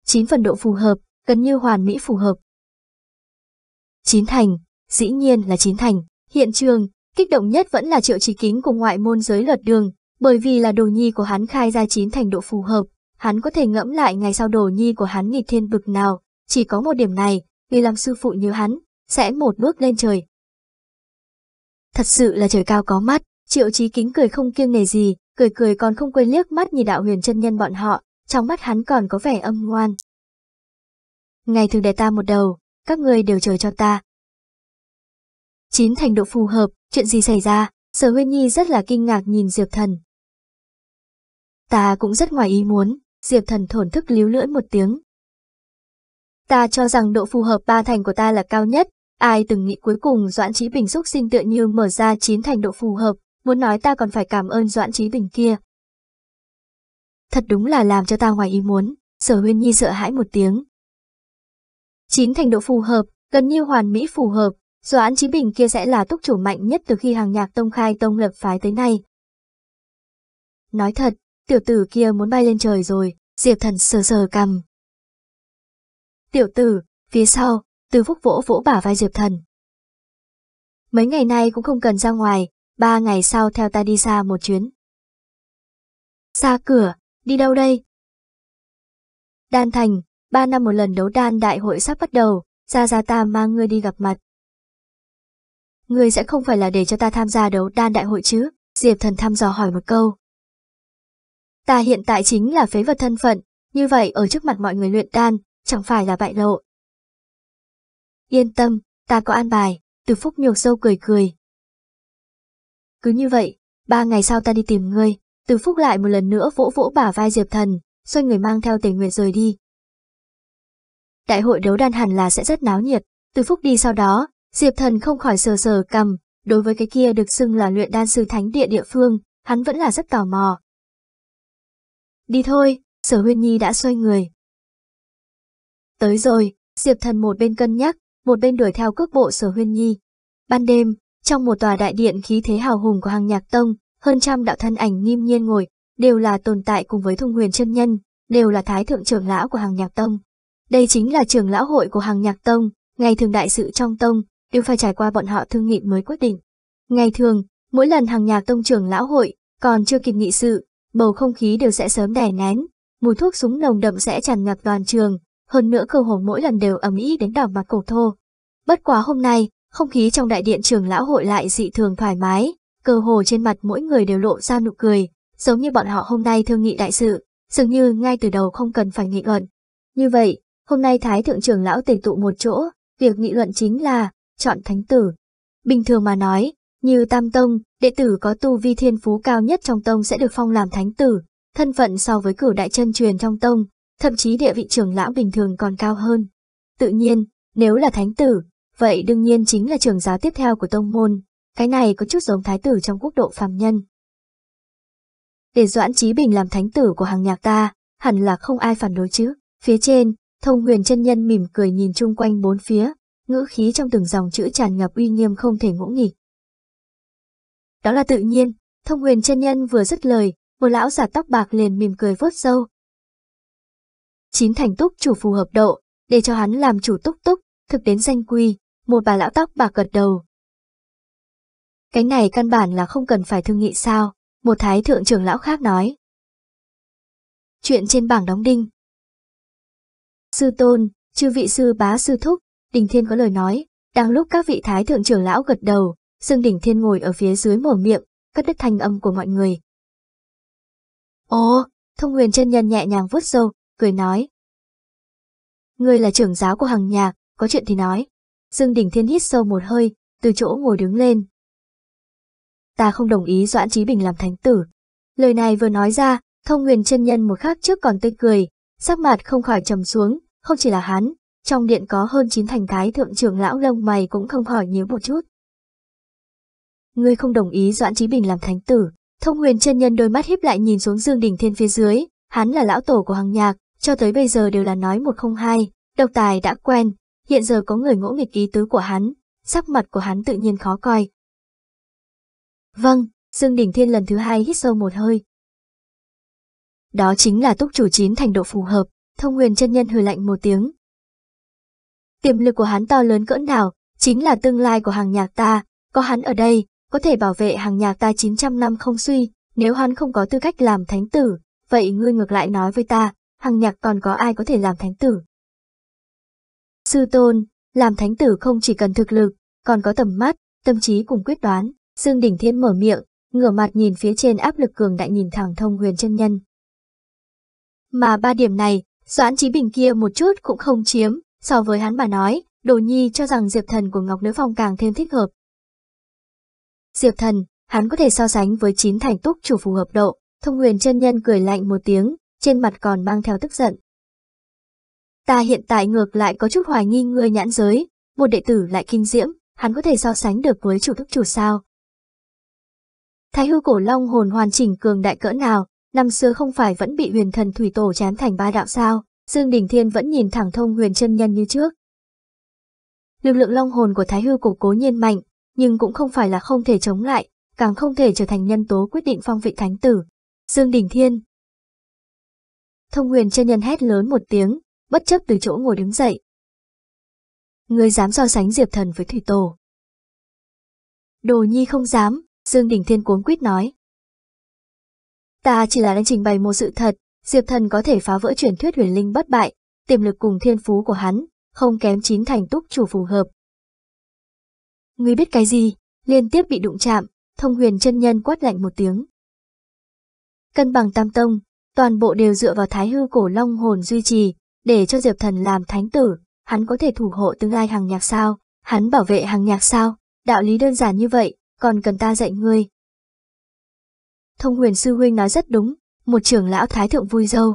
Chín phần độ phù hợp, gần như hoàn mỹ phù hợp. Chín thành, dĩ nhiên là chín thành, hiện trường, kích động nhất vẫn là triệu trí kính cùng ngoại môn giới luật đường, bởi vì là đồ nhi của hắn khai ra chín thành độ phù hợp, hắn có thể ngẫm lại ngày sau đồ nhi của hắn nghịch thiên bực nào, chỉ có một điểm này, vì làm sư phụ như hắn, sẽ một bước lên trời. Thật sự là trời cao có mắt, triệu trí kính cười không kiêng nề gì, cười cười còn không quên liếc mắt nhìn đạo huyền chân nhân bọn họ, trong mắt hắn còn có vẻ âm ngoan. Ngày thường để ta một đầu, các người đều chờ cho ta. Chín thành độ phù hợp, chuyện gì xảy ra, sở huyên nhi rất là kinh ngạc nhìn Diệp Thần. Ta cũng rất ngoài ý muốn, Diệp Thần thổn thức líu lưỡi một tiếng. Ta cho rằng độ phù hợp ba thành của ta là cao nhất, ai từng nghĩ cuối cùng Doãn Trí Bình xúc sinh tựa như mở ra chín thành độ phù hợp, muốn nói ta còn phải cảm ơn Doãn Chí Bình kia. Thật đúng là làm cho ta ngoài ý muốn, sở huyên nhi sợ hãi một tiếng. Chín thành độ phù hợp, gần như hoàn mỹ phù hợp, Doãn Chí Bình kia sẽ là túc chủ mạnh nhất từ khi hàng nhạc tông khai tông lập phái tới nay. Nói thật, tiểu tử kia muốn bay lên trời rồi, Diệp Thần sờ sờ cầm. Tiểu tử, phía sau, từ phúc vỗ vỗ bả vai Diệp Thần. Mấy ngày nay cũng không cần ra ngoài, ba ngày sau theo ta đi ra một chuyến. Xa cửa, đi đâu đây? Đan Thành, ba năm một lần đấu đan đại hội sắp bắt đầu, ra ra ta mang ngươi đi gặp mặt. Ngươi sẽ không phải là để cho ta tham gia đấu đan đại hội chứ? Diệp thần thăm dò hỏi một câu. Ta hiện tại chính là phế vật thân phận, như vậy ở trước mặt mọi người luyện đan, chẳng phải là bại lộ. Yên tâm, ta có an bài, từ phúc nhược sâu cười cười, cứ như vậy, ba ngày sau ta đi tìm ngươi, từ phúc lại một lần nữa vỗ vỗ bả vai Diệp Thần, xoay người mang theo tề nguyệt rời đi. Đại hội đấu đan hẳn là sẽ rất náo nhiệt, từ phúc đi sau đó, Diệp Thần không khỏi sờ sờ cầm, đối với cái kia được xưng là luyện đan sư thánh địa địa phương, hắn vẫn là rất tò mò. Đi thôi, sở huyên nhi đã xoay người. Tới rồi, Diệp Thần một bên cân nhắc, một bên đuổi theo cước bộ sở huyên nhi. Ban đêm, trong một tòa đại điện khí thế hào hùng của hàng nhạc tông, hơn trăm đạo thân ảnh nghiêm nhiên ngồi, đều là tồn tại cùng với thông huyền chân nhân, đều là thái thượng trưởng lão của hàng nhạc tông. Đây chính là trưởng lão hội của hàng nhạc tông, ngày thường đại sự trong tông, đều phải trải qua bọn họ thương nghị mới quyết định. Ngày thường, mỗi lần hàng nhạc tông trưởng lão hội, còn chưa kịp nghị sự, bầu không khí đều sẽ sớm đè nén, mùi thuốc súng nồng đậm sẽ tràn ngập toàn trường, hơn nữa cơ hồ mỗi lần đều ẩm ý đến đỏ mặt cổ thô. Bất quá hôm nay, không khí trong đại điện trường lão hội lại dị thường thoải mái, cơ hồ trên mặt mỗi người đều lộ ra nụ cười, giống như bọn họ hôm nay thương nghị đại sự, dường như ngay từ đầu không cần phải nghị luận. Như vậy, hôm nay Thái Thượng trưởng lão tề tụ một chỗ, việc nghị luận chính là chọn thánh tử. Bình thường mà nói, như Tam Tông, đệ tử có tu vi thiên phú cao nhất trong tông sẽ được phong làm thánh tử, thân phận so với cử đại chân truyền trong tông, thậm chí địa vị trưởng lão bình thường còn cao hơn. Tự nhiên, nếu là thánh tử, Vậy đương nhiên chính là trường giáo tiếp theo của tông môn, cái này có chút giống thái tử trong quốc độ phàm nhân. Để Doãn Trí Bình làm thánh tử của hàng nhạc ta, hẳn là không ai phản đối chứ. Phía trên, thông huyền chân nhân mỉm cười nhìn chung quanh bốn phía, ngữ khí trong từng dòng chữ tràn ngập uy nghiêm không thể ngỗ nghịch. Đó là tự nhiên, thông huyền chân nhân vừa dứt lời, một lão giả tóc bạc liền mỉm cười vốt sâu Chín thành túc chủ phù hợp độ, để cho hắn làm chủ túc túc, thực đến danh quy, một bà lão tóc bạc gật đầu. Cái này căn bản là không cần phải thương nghị sao, một thái thượng trưởng lão khác nói. Chuyện trên bảng đóng đinh. Sư tôn, chư vị sư bá sư thúc, đình thiên có lời nói, đang lúc các vị thái thượng trưởng lão gật đầu, Dương Đình Thiên ngồi ở phía dưới mổ miệng, cất đứt thanh âm của mọi người. Ồ, thông huyền chân nhân nhẹ nhàng vuốt râu, cười nói. người là trưởng giáo của hàng nhạc, có chuyện thì nói. Dương Đình Thiên hít sâu một hơi, từ chỗ ngồi đứng lên. Ta không đồng ý Doãn Chí Bình làm thánh tử. Lời này vừa nói ra, thông nguyền chân nhân một khắc trước còn tươi cười, sắc mặt không khỏi trầm xuống, không chỉ là hắn, trong điện có hơn chín thành thái thượng trưởng lão lông mày cũng không khỏi nhíu một chút. Ngươi không đồng ý Doãn Chí Bình làm thánh tử, thông huyền chân nhân đôi mắt híp lại nhìn xuống Dương Đình Thiên phía dưới, hắn là lão tổ của hàng nhạc, cho tới bây giờ đều là nói một không hai, độc tài đã quen, hiện giờ có người ngỗ nghịch ý tứ của hắn, sắc mặt của hắn tự nhiên khó coi. Vâng, Dương Đình Thiên lần thứ hai hít sâu một hơi. Đó chính là túc chủ chín thành độ phù hợp, thông nguyên chân nhân hừ lạnh một tiếng. Tiềm lực của hắn to lớn cỡ nào, chính là tương lai của hàng nhạc ta, có hắn ở đây, có thể bảo vệ hàng nhạc ta 900 năm không suy, nếu hắn không có tư cách làm thánh tử, vậy ngươi ngược lại nói với ta, hàng nhạc còn có ai có thể làm thánh tử. Sư tôn, làm thánh tử không chỉ cần thực lực, còn có tầm mắt, tâm trí cùng quyết đoán. Dương Đình Thiên mở miệng, ngửa mặt nhìn phía trên áp lực cường đại nhìn thẳng thông huyền chân nhân. Mà ba điểm này, Doãn Chí Bình kia một chút cũng không chiếm, so với hắn mà nói, Đồ Nhi cho rằng Diệp Thần của Ngọc Nữ Phong càng thêm thích hợp. Diệp Thần, hắn có thể so sánh với chín thành túc chủ phù hợp độ, thông huyền chân nhân cười lạnh một tiếng, trên mặt còn mang theo tức giận. Ta hiện tại ngược lại có chút hoài nghi ngươi nhãn giới, một đệ tử lại kinh diễm, hắn có thể so sánh được với chủ thức chủ sao. Thái hư cổ long hồn hoàn chỉnh cường đại cỡ nào, năm xưa không phải vẫn bị huyền thần thủy tổ chém thành ba đạo sao, Dương Đình Thiên vẫn nhìn thẳng thông huyền chân nhân như trước. Lực lượng long hồn của Thái hư cổ cố nhiên mạnh, nhưng cũng không phải là không thể chống lại, càng không thể trở thành nhân tố quyết định phong vị thánh tử. Dương Đình Thiên Thông huyền chân nhân hét lớn một tiếng, bất chấp từ chỗ ngồi đứng dậy. người dám so sánh Diệp Thần với Thủy Tổ. Đồ Nhi không dám, Dương Đình Thiên cuốn quýt nói. Ta chỉ là đang trình bày một sự thật, Diệp Thần có thể phá vỡ truyền thuyết huyền linh bất bại, tiềm lực cùng thiên phú của hắn, không kém chín thành túc chủ phù hợp. Ngươi biết cái gì, liên tiếp bị đụng chạm, thông huyền chân nhân quát lạnh một tiếng. Cân bằng tam tông, toàn bộ đều dựa vào thái hư cổ long hồn duy trì, để cho Diệp Thần làm thánh tử, hắn có thể thủ hộ tương lai hàng nhạc sao, hắn bảo vệ hàng nhạc sao, đạo lý đơn giản như vậy, còn cần ta dạy ngươi. Thông huyền sư huynh nói rất đúng, một trưởng lão thái thượng vui dâu.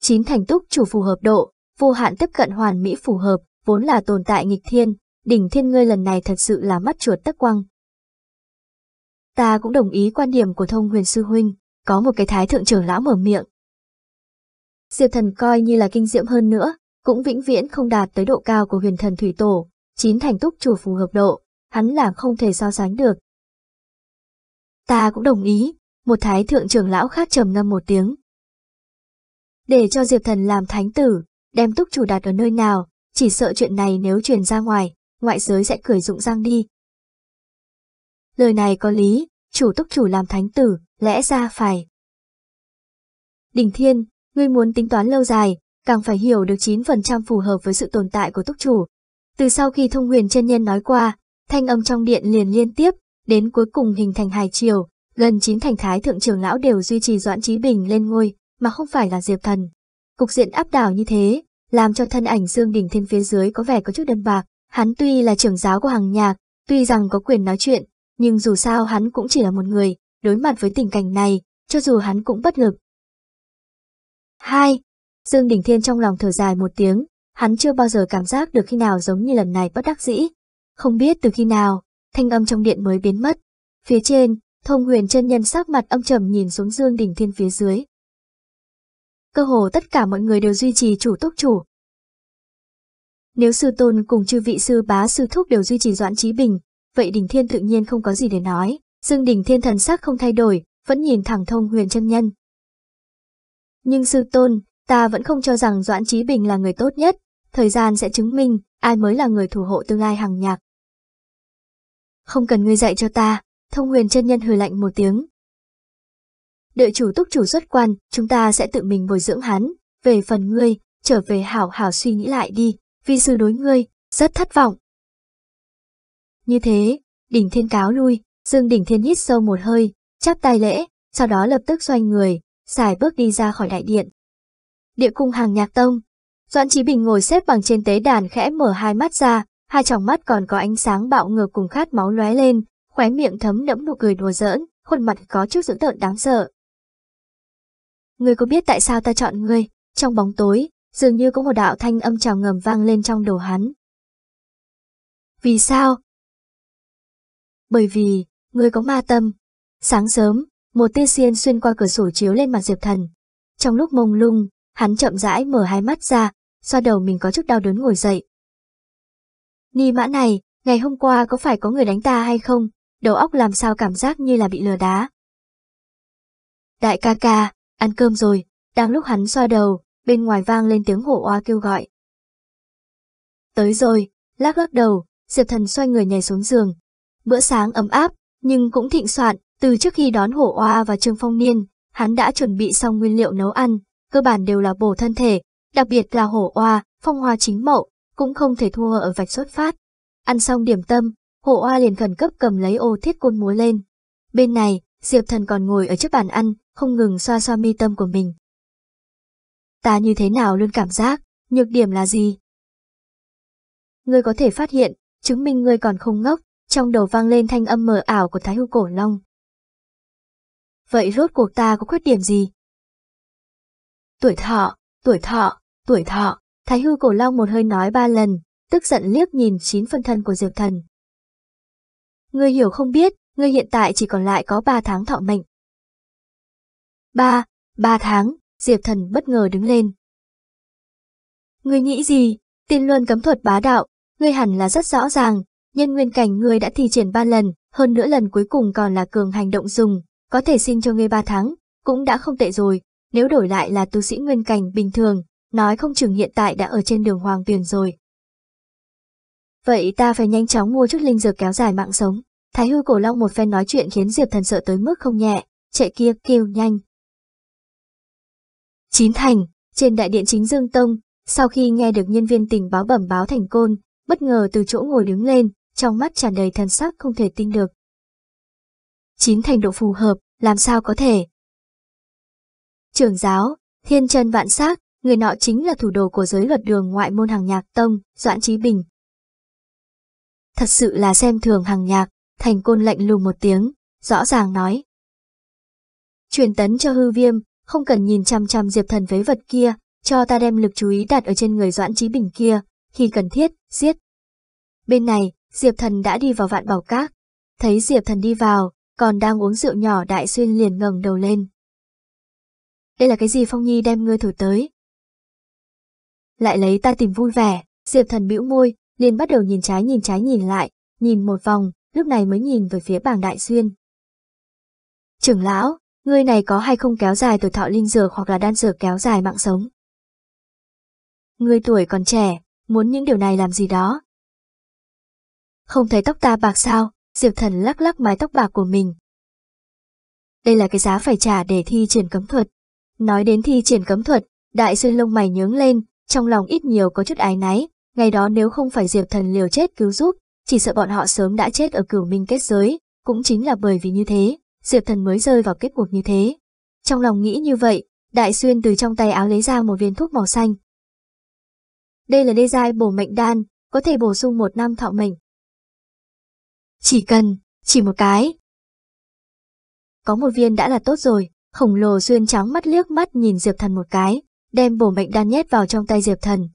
Chín thành túc chủ phù hợp độ, vô hạn tiếp cận hoàn mỹ phù hợp, vốn là tồn tại nghịch thiên, đỉnh thiên ngươi lần này thật sự là mắt chuột tất quăng. Ta cũng đồng ý quan điểm của thông huyền sư huynh, có một cái thái thượng trưởng lão mở miệng, Diệp thần coi như là kinh diễm hơn nữa, cũng vĩnh viễn không đạt tới độ cao của huyền thần thủy tổ, chín thành túc chủ phù hợp độ, hắn là không thể so sánh được. Ta cũng đồng ý, một thái thượng trưởng lão khác trầm ngâm một tiếng. Để cho Diệp thần làm thánh tử, đem túc chủ đạt ở nơi nào, chỉ sợ chuyện này nếu truyền ra ngoài, ngoại giới sẽ cười rụng răng đi. Lời này có lý, chủ túc chủ làm thánh tử, lẽ ra phải. Đình Thiên, Ngươi muốn tính toán lâu dài, càng phải hiểu được 9% phù hợp với sự tồn tại của túc chủ. Từ sau khi thông huyền chân nhân nói qua, thanh âm trong điện liền liên tiếp, đến cuối cùng hình thành hài chiều, gần chín thành thái thượng trưởng lão đều duy trì Doãn Trí Bình lên ngôi, mà không phải là Diệp Thần. Cục diện áp đảo như thế, làm cho thân ảnh Dương đỉnh Thiên phía dưới có vẻ có chút đơn bạc, hắn tuy là trưởng giáo của hàng nhạc, tuy rằng có quyền nói chuyện, nhưng dù sao hắn cũng chỉ là một người, đối mặt với tình cảnh này, cho dù hắn cũng bất lực, hai Dương Đình Thiên trong lòng thở dài một tiếng, hắn chưa bao giờ cảm giác được khi nào giống như lần này bất đắc dĩ. Không biết từ khi nào, thanh âm trong điện mới biến mất. Phía trên, thông huyền chân nhân sắc mặt âm trầm nhìn xuống Dương Đình Thiên phía dưới. Cơ hồ tất cả mọi người đều duy trì chủ túc chủ. Nếu sư tôn cùng chư vị sư bá sư thúc đều duy trì doãn trí bình, vậy Đình Thiên tự nhiên không có gì để nói. Dương Đình Thiên thần sắc không thay đổi, vẫn nhìn thẳng thông huyền chân nhân. Nhưng sư tôn, ta vẫn không cho rằng Doãn Trí Bình là người tốt nhất, thời gian sẽ chứng minh ai mới là người thủ hộ tương lai hàng nhạc. Không cần ngươi dạy cho ta, thông huyền chân nhân hừ lạnh một tiếng. Đợi chủ túc chủ xuất quan, chúng ta sẽ tự mình bồi dưỡng hắn, về phần ngươi, trở về hảo hảo suy nghĩ lại đi, vi sư đối ngươi, rất thất vọng. Như thế, đỉnh thiên cáo lui, dương đỉnh thiên hít sâu một hơi, chắp tay lễ, sau đó lập tức xoay người, xài bước đi ra khỏi đại điện. Địa cung hàng nhạc tông. Doãn Chí Bình ngồi xếp bằng trên tế đàn khẽ mở hai mắt ra, hai tròng mắt còn có ánh sáng bạo ngược cùng khát máu lóe lên, khóe miệng thấm đẫm nụ cười đùa giỡn, khuôn mặt có chút dữ tợn đáng sợ. Ngươi có biết tại sao ta chọn ngươi? Trong bóng tối, dường như có một đạo thanh âm trào ngầm vang lên trong đầu hắn. Vì sao? Bởi vì, ngươi có ma tâm. Sáng sớm, một tia xiên xuyên qua cửa sổ chiếu lên mặt Diệp Thần. Trong lúc mông lung, hắn chậm rãi mở hai mắt ra, xoa đầu mình có chút đau đớn ngồi dậy. Ni mã này, ngày hôm qua có phải có người đánh ta hay không, đầu óc làm sao cảm giác như là bị lừa đá. Đại ca ca, ăn cơm rồi, đang lúc hắn xoa đầu, bên ngoài vang lên tiếng hổ oa kêu gọi. Tới rồi, lắc lắc đầu, Diệp Thần xoay người nhảy xuống giường. Bữa sáng ấm áp, nhưng cũng thịnh soạn, từ trước khi đón Hổ Oa và Trương Phong Niên, hắn đã chuẩn bị xong nguyên liệu nấu ăn, cơ bản đều là bổ thân thể, đặc biệt là Hổ Oa, Phong Hoa chính mậu, cũng không thể thua ở vạch xuất phát. Ăn xong điểm tâm, Hổ Oa liền khẩn cấp cầm lấy ô thiết côn múa lên. Bên này, Diệp Thần còn ngồi ở trước bàn ăn, không ngừng xoa xoa mi tâm của mình. Ta như thế nào luôn cảm giác, nhược điểm là gì? Ngươi có thể phát hiện, chứng minh ngươi còn không ngốc, trong đầu vang lên thanh âm mờ ảo của Thái Hưu Cổ Long vậy rốt cuộc ta có khuyết điểm gì? Tuổi thọ, tuổi thọ, tuổi thọ, Thái hư cổ long một hơi nói ba lần, tức giận liếc nhìn chín phân thân của diệp thần. Ngươi hiểu không biết, ngươi hiện tại chỉ còn lại có ba tháng thọ mệnh. Ba, ba tháng, diệp thần bất ngờ đứng lên. Ngươi nghĩ gì, tiên luân cấm thuật bá đạo, ngươi hẳn là rất rõ ràng, nhân nguyên cảnh ngươi đã thi triển ba lần, hơn nữa lần cuối cùng còn là cường hành động dùng, có thể xin cho ngươi 3 tháng, cũng đã không tệ rồi, nếu đổi lại là tu sĩ nguyên cảnh bình thường, nói không chừng hiện tại đã ở trên đường hoàng tuyển rồi. Vậy ta phải nhanh chóng mua chút linh dược kéo dài mạng sống. Thái hư cổ long một phen nói chuyện khiến Diệp thần sợ tới mức không nhẹ, chạy kia kêu nhanh. Chín thành, trên đại điện chính Dương Tông, sau khi nghe được nhân viên tình báo bẩm báo thành côn, bất ngờ từ chỗ ngồi đứng lên, trong mắt tràn đầy thần sắc không thể tin được chín thành độ phù hợp, làm sao có thể. Trưởng giáo, thiên chân vạn sắc, người nọ chính là thủ đồ của giới luật đường ngoại môn hàng nhạc tông, Doãn Trí Bình. Thật sự là xem thường hàng nhạc, thành côn lệnh lùng một tiếng, rõ ràng nói. Truyền tấn cho hư viêm, không cần nhìn chăm chăm diệp thần với vật kia, cho ta đem lực chú ý đặt ở trên người Doãn Trí Bình kia, khi cần thiết, giết. Bên này, Diệp Thần đã đi vào vạn bảo các. Thấy Diệp Thần đi vào, còn đang uống rượu nhỏ Đại Xuyên liền ngẩng đầu lên. Đây là cái gì Phong Nhi đem ngươi thổi tới? Lại lấy ta tìm vui vẻ, Diệp Thần bĩu môi, liền bắt đầu nhìn trái nhìn trái nhìn lại, nhìn một vòng, lúc này mới nhìn về phía bảng Đại Xuyên. Trưởng lão, ngươi này có hay không kéo dài tuổi thọ linh dược hoặc là đan dược kéo dài mạng sống? Ngươi tuổi còn trẻ, muốn những điều này làm gì đó? Không thấy tóc ta bạc sao, Diệp Thần lắc lắc mái tóc bạc của mình. Đây là cái giá phải trả để thi triển cấm thuật. Nói đến thi triển cấm thuật, đại xuyên lông mày nhướng lên, trong lòng ít nhiều có chút ái náy. Ngày đó nếu không phải Diệp Thần liều chết cứu giúp, chỉ sợ bọn họ sớm đã chết ở cửu minh kết giới. Cũng chính là bởi vì như thế, Diệp Thần mới rơi vào kết cuộc như thế. Trong lòng nghĩ như vậy, Đại Xuyên từ trong tay áo lấy ra một viên thuốc màu xanh. Đây là đê giai bổ mệnh đan, có thể bổ sung một năm thọ mệnh, chỉ cần, chỉ một cái. Có một viên đã là tốt rồi, khổng lồ xuyên trắng mắt liếc mắt nhìn Diệp Thần một cái, đem bổ mệnh đan nhét vào trong tay Diệp Thần.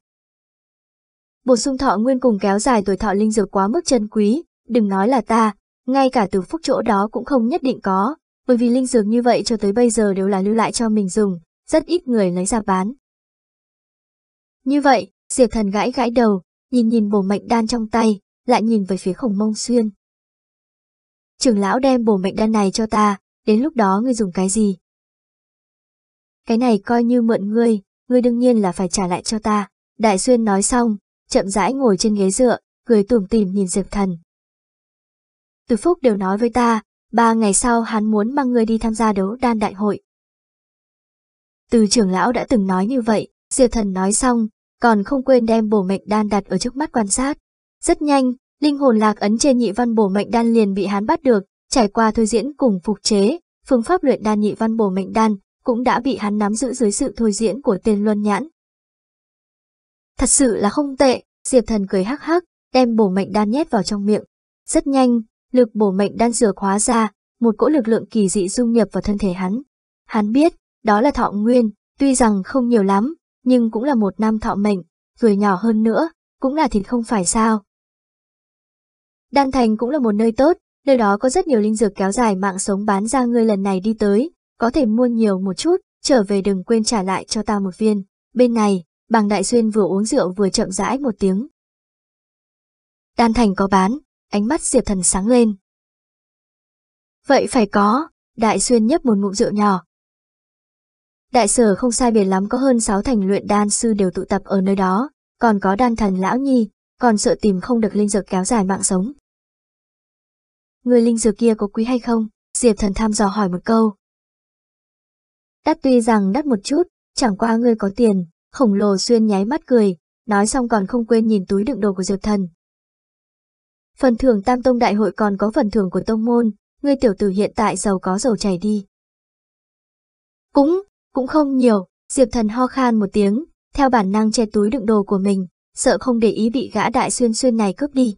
Bổ sung thọ nguyên cùng kéo dài tuổi thọ linh dược quá mức chân quý, đừng nói là ta, ngay cả từ phúc chỗ đó cũng không nhất định có, bởi vì linh dược như vậy cho tới bây giờ đều là lưu lại cho mình dùng, rất ít người lấy ra bán. Như vậy, Diệp Thần gãi gãi đầu, nhìn nhìn bổ mệnh đan trong tay, lại nhìn về phía khổng mông xuyên trưởng lão đem bổ mệnh đan này cho ta, đến lúc đó ngươi dùng cái gì? Cái này coi như mượn ngươi, ngươi đương nhiên là phải trả lại cho ta. Đại xuyên nói xong, chậm rãi ngồi trên ghế dựa, cười tủm tìm nhìn Diệp Thần. Từ Phúc đều nói với ta, ba ngày sau hắn muốn mang ngươi đi tham gia đấu đan đại hội. Từ trưởng lão đã từng nói như vậy, Diệp Thần nói xong, còn không quên đem bổ mệnh đan đặt ở trước mắt quan sát. Rất nhanh, Linh hồn lạc ấn trên nhị văn bổ mệnh đan liền bị hắn bắt được, trải qua thôi diễn cùng phục chế, phương pháp luyện đan nhị văn bổ mệnh đan cũng đã bị hắn nắm giữ dưới sự thôi diễn của tên Luân Nhãn. Thật sự là không tệ, Diệp Thần cười hắc hắc, đem bổ mệnh đan nhét vào trong miệng. Rất nhanh, lực bổ mệnh đan dược hóa ra, một cỗ lực lượng kỳ dị dung nhập vào thân thể hắn. Hắn biết, đó là thọ nguyên, tuy rằng không nhiều lắm, nhưng cũng là một nam thọ mệnh, vừa nhỏ hơn nữa, cũng là thịt không phải sao. Đan Thành cũng là một nơi tốt, nơi đó có rất nhiều linh dược kéo dài mạng sống bán ra ngươi lần này đi tới, có thể mua nhiều một chút, trở về đừng quên trả lại cho ta một viên. Bên này, Bàng Đại Xuyên vừa uống rượu vừa chậm rãi một tiếng. Đan Thành có bán, ánh mắt Diệp Thần sáng lên. Vậy phải có, Đại Xuyên nhấp một ngụm rượu nhỏ. Đại sở không sai biệt lắm có hơn 6 thành luyện đan sư đều tụ tập ở nơi đó, còn có đan thần lão nhi, còn sợ tìm không được linh dược kéo dài mạng sống. Người linh dược kia có quý hay không? Diệp thần tham dò hỏi một câu. Đắt tuy rằng đắt một chút, chẳng qua ngươi có tiền, khổng lồ xuyên nháy mắt cười, nói xong còn không quên nhìn túi đựng đồ của Diệp thần. Phần thưởng tam tông đại hội còn có phần thưởng của tông môn, ngươi tiểu tử hiện tại giàu có giàu chảy đi. Cũng, cũng không nhiều, Diệp thần ho khan một tiếng, theo bản năng che túi đựng đồ của mình, sợ không để ý bị gã đại xuyên xuyên này cướp đi.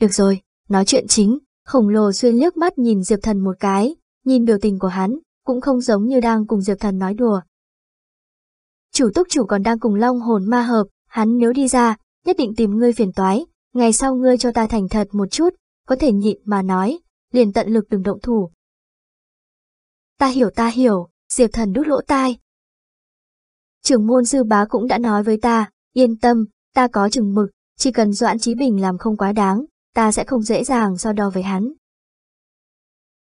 Được rồi, nói chuyện chính, khổng lồ xuyên liếc mắt nhìn Diệp Thần một cái, nhìn biểu tình của hắn, cũng không giống như đang cùng Diệp Thần nói đùa. Chủ túc chủ còn đang cùng long hồn ma hợp, hắn nếu đi ra, nhất định tìm ngươi phiền toái, ngày sau ngươi cho ta thành thật một chút, có thể nhịn mà nói, liền tận lực đừng động thủ. Ta hiểu ta hiểu, Diệp Thần đút lỗ tai. Trưởng môn sư bá cũng đã nói với ta, Yên tâm, ta có chừng mực, chỉ cần Doãn Chí Bình làm không quá đáng, ta sẽ không dễ dàng so đo với hắn.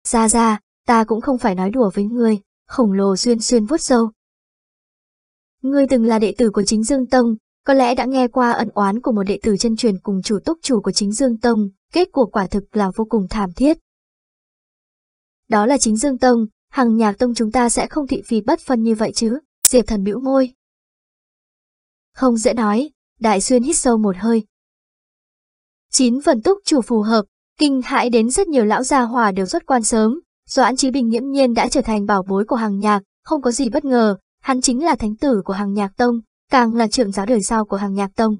Ra ra, ta cũng không phải nói đùa với ngươi, khổng lồ xuyên xuyên vuốt sâu. Ngươi từng là đệ tử của chính Dương Tông, có lẽ đã nghe qua ẩn oán của một đệ tử chân truyền cùng chủ túc chủ của chính Dương Tông, kết quả quả thực là vô cùng thảm thiết. Đó là chính Dương Tông, hàng nhạc tông chúng ta sẽ không thị phi bất phân như vậy chứ, Diệp thần bĩu môi. Không dễ nói, Đại Xuyên hít sâu một hơi. Chín phần túc chủ phù hợp, kinh hãi đến rất nhiều lão gia hòa đều xuất quan sớm, Doãn Chí Bình nghiễm nhiên đã trở thành bảo bối của hàng nhạc, không có gì bất ngờ, hắn chính là thánh tử của hàng nhạc tông, càng là trưởng giáo đời sau của hàng nhạc tông.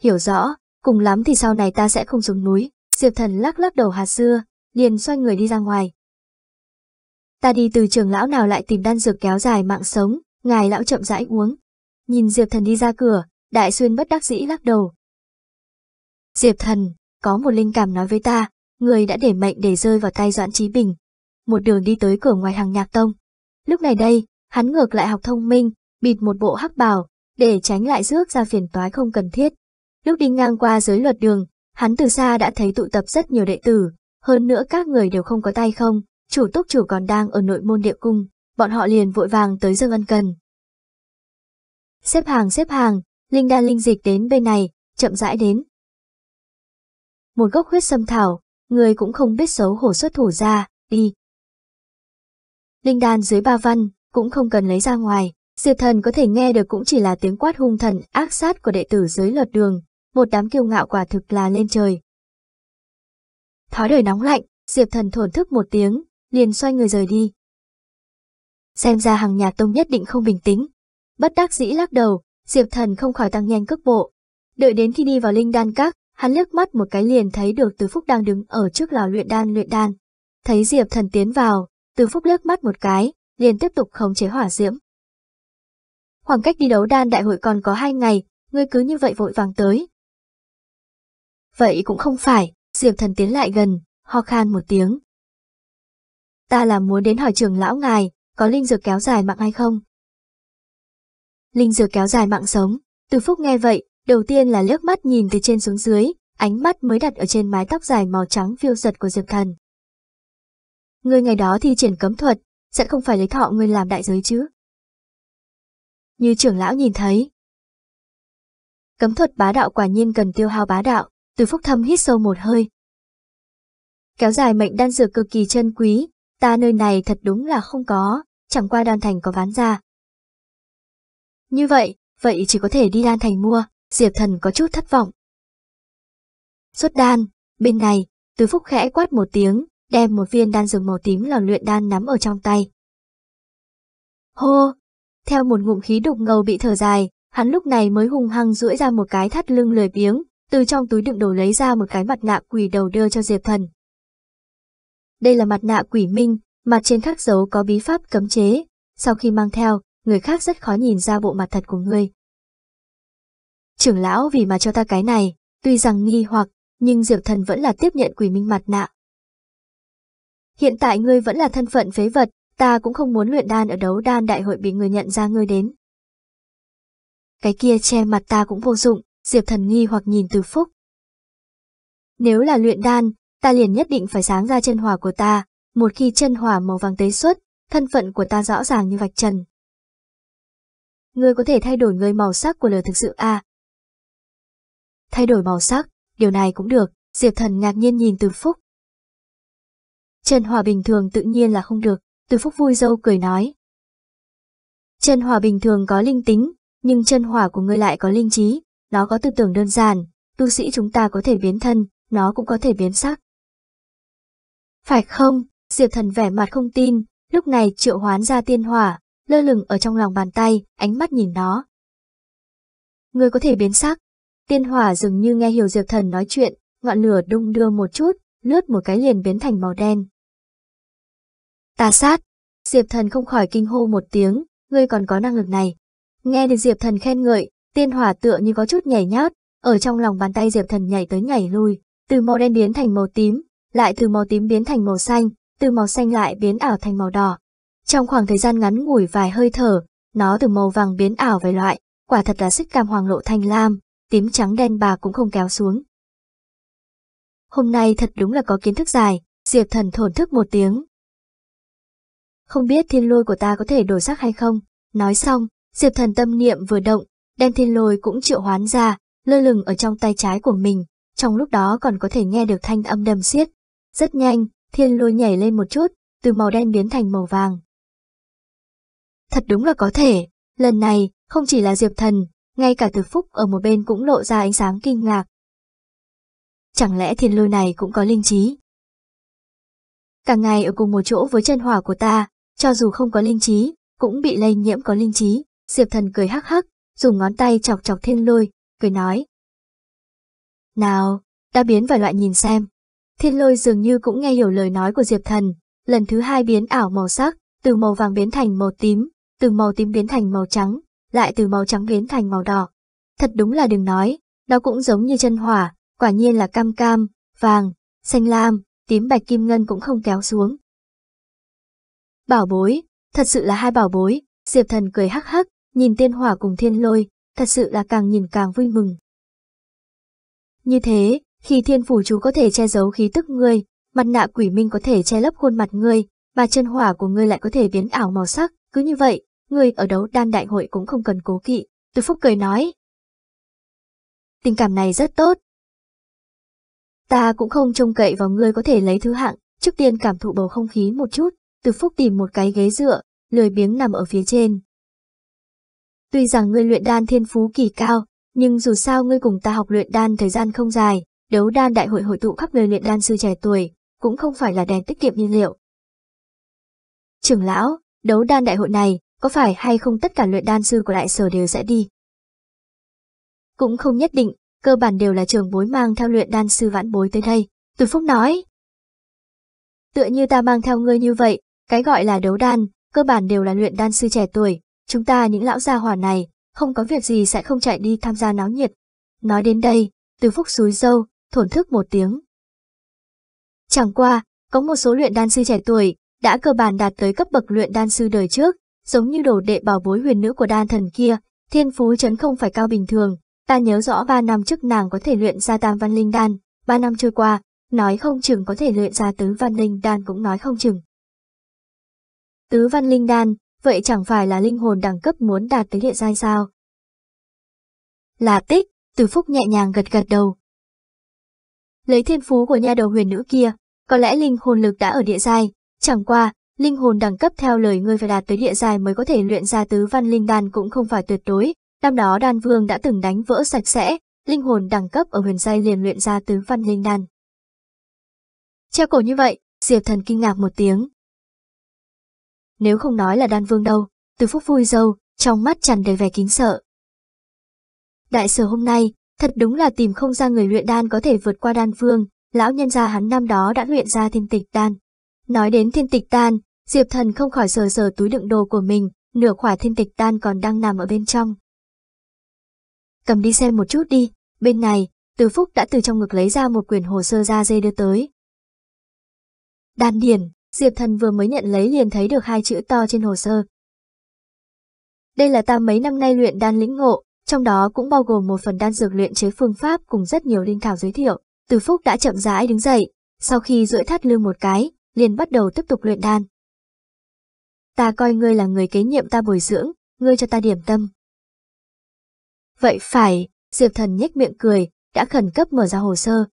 Hiểu rõ, cùng lắm thì sau này ta sẽ không xuống núi, Diệp Thần lắc lắc đầu hạt dưa, liền xoay người đi ra ngoài. Ta đi từ trường lão nào lại tìm đan dược kéo dài mạng sống, ngài lão chậm rãi uống, Nhìn Diệp Thần đi ra cửa, Đại Xuyên bất đắc dĩ lắc đầu. Diệp Thần, có một linh cảm nói với ta, người đã để mệnh để rơi vào tay Doãn Trí Bình. Một đường đi tới cửa ngoài hàng nhạc tông. Lúc này đây, hắn ngược lại học thông minh, bịt một bộ hắc bào, để tránh lại rước ra phiền toái không cần thiết. Lúc đi ngang qua giới luật đường, hắn từ xa đã thấy tụ tập rất nhiều đệ tử, hơn nữa các người đều không có tay không, chủ túc chủ còn đang ở nội môn địa cung, bọn họ liền vội vàng tới dâng ân cần. Xếp hàng xếp hàng, Linh đan linh dịch đến bên này, chậm rãi đến. Một gốc huyết sâm thảo, người cũng không biết xấu hổ xuất thủ ra, đi. Linh đan dưới ba văn, cũng không cần lấy ra ngoài, diệp thần có thể nghe được cũng chỉ là tiếng quát hung thần ác sát của đệ tử dưới luật đường, một đám kiêu ngạo quả thực là lên trời. Thói đời nóng lạnh, diệp thần thổn thức một tiếng, liền xoay người rời đi. Xem ra hàng nhà tông nhất định không bình tĩnh, Bất đắc dĩ lắc đầu, Diệp Thần không khỏi tăng nhanh cước bộ. Đợi đến khi đi vào linh đan các, hắn liếc mắt một cái liền thấy được Từ Phúc đang đứng ở trước lò luyện đan luyện đan. Thấy Diệp Thần tiến vào, Từ Phúc liếc mắt một cái, liền tiếp tục khống chế hỏa diễm. Khoảng cách đi đấu đan đại hội còn có hai ngày, ngươi cứ như vậy vội vàng tới. Vậy cũng không phải, Diệp Thần tiến lại gần, ho khan một tiếng. Ta là muốn đến hỏi trường lão ngài, có linh dược kéo dài mạng hay không? linh dược kéo dài mạng sống. Từ Phúc nghe vậy, đầu tiên là liếc mắt nhìn từ trên xuống dưới, ánh mắt mới đặt ở trên mái tóc dài màu trắng phiêu giật của Diệp Thần. Ngươi ngày đó thi triển cấm thuật, sẽ không phải lấy thọ người làm đại giới chứ? Như trưởng lão nhìn thấy. Cấm thuật bá đạo quả nhiên cần tiêu hao bá đạo, từ Phúc thâm hít sâu một hơi. Kéo dài mệnh đan dược cực kỳ chân quý, ta nơi này thật đúng là không có, chẳng qua đan thành có ván ra, như vậy, vậy chỉ có thể đi Đan Thành mua, Diệp Thần có chút thất vọng. Xuất đan, bên này, Từ Phúc khẽ quát một tiếng, đem một viên đan dược màu tím lò luyện đan nắm ở trong tay. Hô! Theo một ngụm khí đục ngầu bị thở dài, hắn lúc này mới hung hăng duỗi ra một cái thắt lưng lười biếng, từ trong túi đựng đồ lấy ra một cái mặt nạ quỷ đầu đưa cho Diệp Thần. Đây là mặt nạ quỷ minh, mặt trên khắc dấu có bí pháp cấm chế, sau khi mang theo, người khác rất khó nhìn ra bộ mặt thật của ngươi. Trưởng lão vì mà cho ta cái này, tuy rằng nghi hoặc, nhưng Diệp Thần vẫn là tiếp nhận quỷ minh mặt nạ. Hiện tại ngươi vẫn là thân phận phế vật, ta cũng không muốn luyện đan ở đấu đan đại hội bị người nhận ra ngươi đến. Cái kia che mặt ta cũng vô dụng, Diệp Thần nghi hoặc nhìn Từ Phúc. Nếu là luyện đan, ta liền nhất định phải sáng ra chân hỏa của ta, một khi chân hỏa màu vàng tế xuất, thân phận của ta rõ ràng như vạch trần, Ngươi có thể thay đổi người màu sắc của lời thực sự à? Thay đổi màu sắc, điều này cũng được, Diệp Thần ngạc nhiên nhìn Từ Phúc. Trần Hòa bình thường tự nhiên là không được, Từ Phúc vui dâu cười nói. Trần Hòa bình thường có linh tính, nhưng Trần Hòa của ngươi lại có linh trí, nó có tư tưởng đơn giản, tu sĩ chúng ta có thể biến thân, nó cũng có thể biến sắc. Phải không? Diệp thần vẻ mặt không tin, lúc này triệu hoán ra tiên hỏa, lơ lửng ở trong lòng bàn tay, ánh mắt nhìn nó. Người có thể biến sắc. Tiên hỏa dường như nghe hiểu Diệp Thần nói chuyện, ngọn lửa đung đưa một chút, lướt một cái liền biến thành màu đen. Tà sát. Diệp Thần không khỏi kinh hô một tiếng, ngươi còn có năng lực này. Nghe được Diệp Thần khen ngợi, tiên hỏa tựa như có chút nhảy nhót, ở trong lòng bàn tay Diệp Thần nhảy tới nhảy lui, từ màu đen biến thành màu tím, lại từ màu tím biến thành màu xanh, từ màu xanh lại biến ảo thành màu đỏ, trong khoảng thời gian ngắn ngủi vài hơi thở, nó từ màu vàng biến ảo về loại, quả thật là xích cam hoàng lộ thanh lam, tím trắng đen bà cũng không kéo xuống. Hôm nay thật đúng là có kiến thức dài, Diệp Thần thổn thức một tiếng. Không biết thiên lôi của ta có thể đổi sắc hay không? Nói xong, Diệp Thần tâm niệm vừa động, đem thiên lôi cũng triệu hoán ra, lơ lửng ở trong tay trái của mình, trong lúc đó còn có thể nghe được thanh âm đầm xiết. Rất nhanh, thiên lôi nhảy lên một chút, từ màu đen biến thành màu vàng. Thật đúng là có thể, lần này không chỉ là Diệp Thần, ngay cả Từ Phúc ở một bên cũng lộ ra ánh sáng kinh ngạc. Chẳng lẽ thiên lôi này cũng có linh trí? Cả ngày ở cùng một chỗ với chân hỏa của ta, cho dù không có linh trí, cũng bị lây nhiễm có linh trí. Diệp Thần cười hắc hắc, dùng ngón tay chọc chọc thiên lôi, cười nói. Nào, đã biến vài loại nhìn xem. Thiên lôi dường như cũng nghe hiểu lời nói của Diệp Thần, lần thứ hai biến ảo màu sắc, từ màu vàng biến thành màu tím, từ màu tím biến thành màu trắng, lại từ màu trắng biến thành màu đỏ. Thật đúng là đừng nói, nó cũng giống như chân hỏa, quả nhiên là cam cam, vàng, xanh lam, tím bạch kim ngân cũng không kéo xuống. Bảo bối, thật sự là hai bảo bối, Diệp Thần cười hắc hắc, nhìn tiên hỏa cùng thiên lôi, thật sự là càng nhìn càng vui mừng. Như thế, khi thiên phủ chú có thể che giấu khí tức ngươi, mặt nạ quỷ minh có thể che lấp khuôn mặt ngươi, mà chân hỏa của ngươi lại có thể biến ảo màu sắc, cứ như vậy, người ở đấu đan đại hội cũng không cần cố kỵ, Từ Phúc cười nói. Tình cảm này rất tốt. Ta cũng không trông cậy vào ngươi có thể lấy thứ hạng, trước tiên cảm thụ bầu không khí một chút, Từ Phúc tìm một cái ghế dựa, lười biếng nằm ở phía trên. Tuy rằng ngươi luyện đan thiên phú kỳ cao, nhưng dù sao ngươi cùng ta học luyện đan thời gian không dài, đấu đan đại hội hội tụ khắp nơi luyện đan sư trẻ tuổi, cũng không phải là đèn tiết kiệm nhiên liệu. Trưởng lão, đấu đan đại hội này, có phải hay không tất cả luyện đan sư của đại sở đều sẽ đi? Cũng không nhất định, cơ bản đều là trường bối mang theo luyện đan sư vãn bối tới đây. Từ Phúc nói, tựa như ta mang theo ngươi như vậy, cái gọi là đấu đan, cơ bản đều là luyện đan sư trẻ tuổi, chúng ta những lão gia hỏa này, không có việc gì sẽ không chạy đi tham gia náo nhiệt. Nói đến đây, Từ Phúc súi dâu, thổn thức một tiếng. Chẳng qua, có một số luyện đan sư trẻ tuổi, đã cơ bản đạt tới cấp bậc luyện đan sư đời trước, giống như đồ đệ bảo bối huyền nữ của đan thần kia, thiên phú chấn không phải cao bình thường. Ta nhớ rõ 3 năm trước nàng có thể luyện ra tam văn linh đan, 3 năm trôi qua, nói không chừng có thể luyện ra tứ văn linh đan cũng nói không chừng. Tứ văn linh đan, vậy chẳng phải là linh hồn đẳng cấp muốn đạt tới địa giai sao? Là tích, từ phúc nhẹ nhàng gật gật đầu. Lấy thiên phú của nhà đầu huyền nữ kia, có lẽ linh hồn lực đã ở địa giai, chẳng qua, Linh hồn đẳng cấp theo lời ngươi phải đạt tới địa dài mới có thể luyện ra tứ văn linh đan cũng không phải tuyệt đối, năm đó đan vương đã từng đánh vỡ sạch sẽ, linh hồn đẳng cấp ở huyền giai liền luyện ra tứ văn linh đan. Treo cổ như vậy, Diệp Thần kinh ngạc một tiếng. Nếu không nói là đan vương đâu, từ phúc vui dâu, trong mắt tràn đầy vẻ kính sợ. Đại sở hôm nay, thật đúng là tìm không ra người luyện đan có thể vượt qua đan vương, lão nhân gia hắn năm đó đã luyện ra thiên tịch đan. Nói đến thiên tịch đan, Diệp Thần không khỏi sờ sờ túi đựng đồ của mình, nửa khỏa thiên tịch tan còn đang nằm ở bên trong. Cầm đi xem một chút đi, bên này, Từ Phúc đã từ trong ngực lấy ra một quyển hồ sơ da dê đưa tới. Đan điển, Diệp Thần vừa mới nhận lấy liền thấy được hai chữ to trên hồ sơ. Đây là ta mấy năm nay luyện đan lĩnh ngộ, trong đó cũng bao gồm một phần đan dược luyện chế phương pháp cùng rất nhiều linh thảo giới thiệu. Từ Phúc đã chậm rãi đứng dậy, sau khi duỗi thắt lưng một cái, liền bắt đầu tiếp tục luyện đan ta coi ngươi là người kế nhiệm ta bồi dưỡng, ngươi cho ta điểm tâm. Vậy phải, Diệp Thần nhếch miệng cười, đã khẩn cấp mở ra hồ sơ,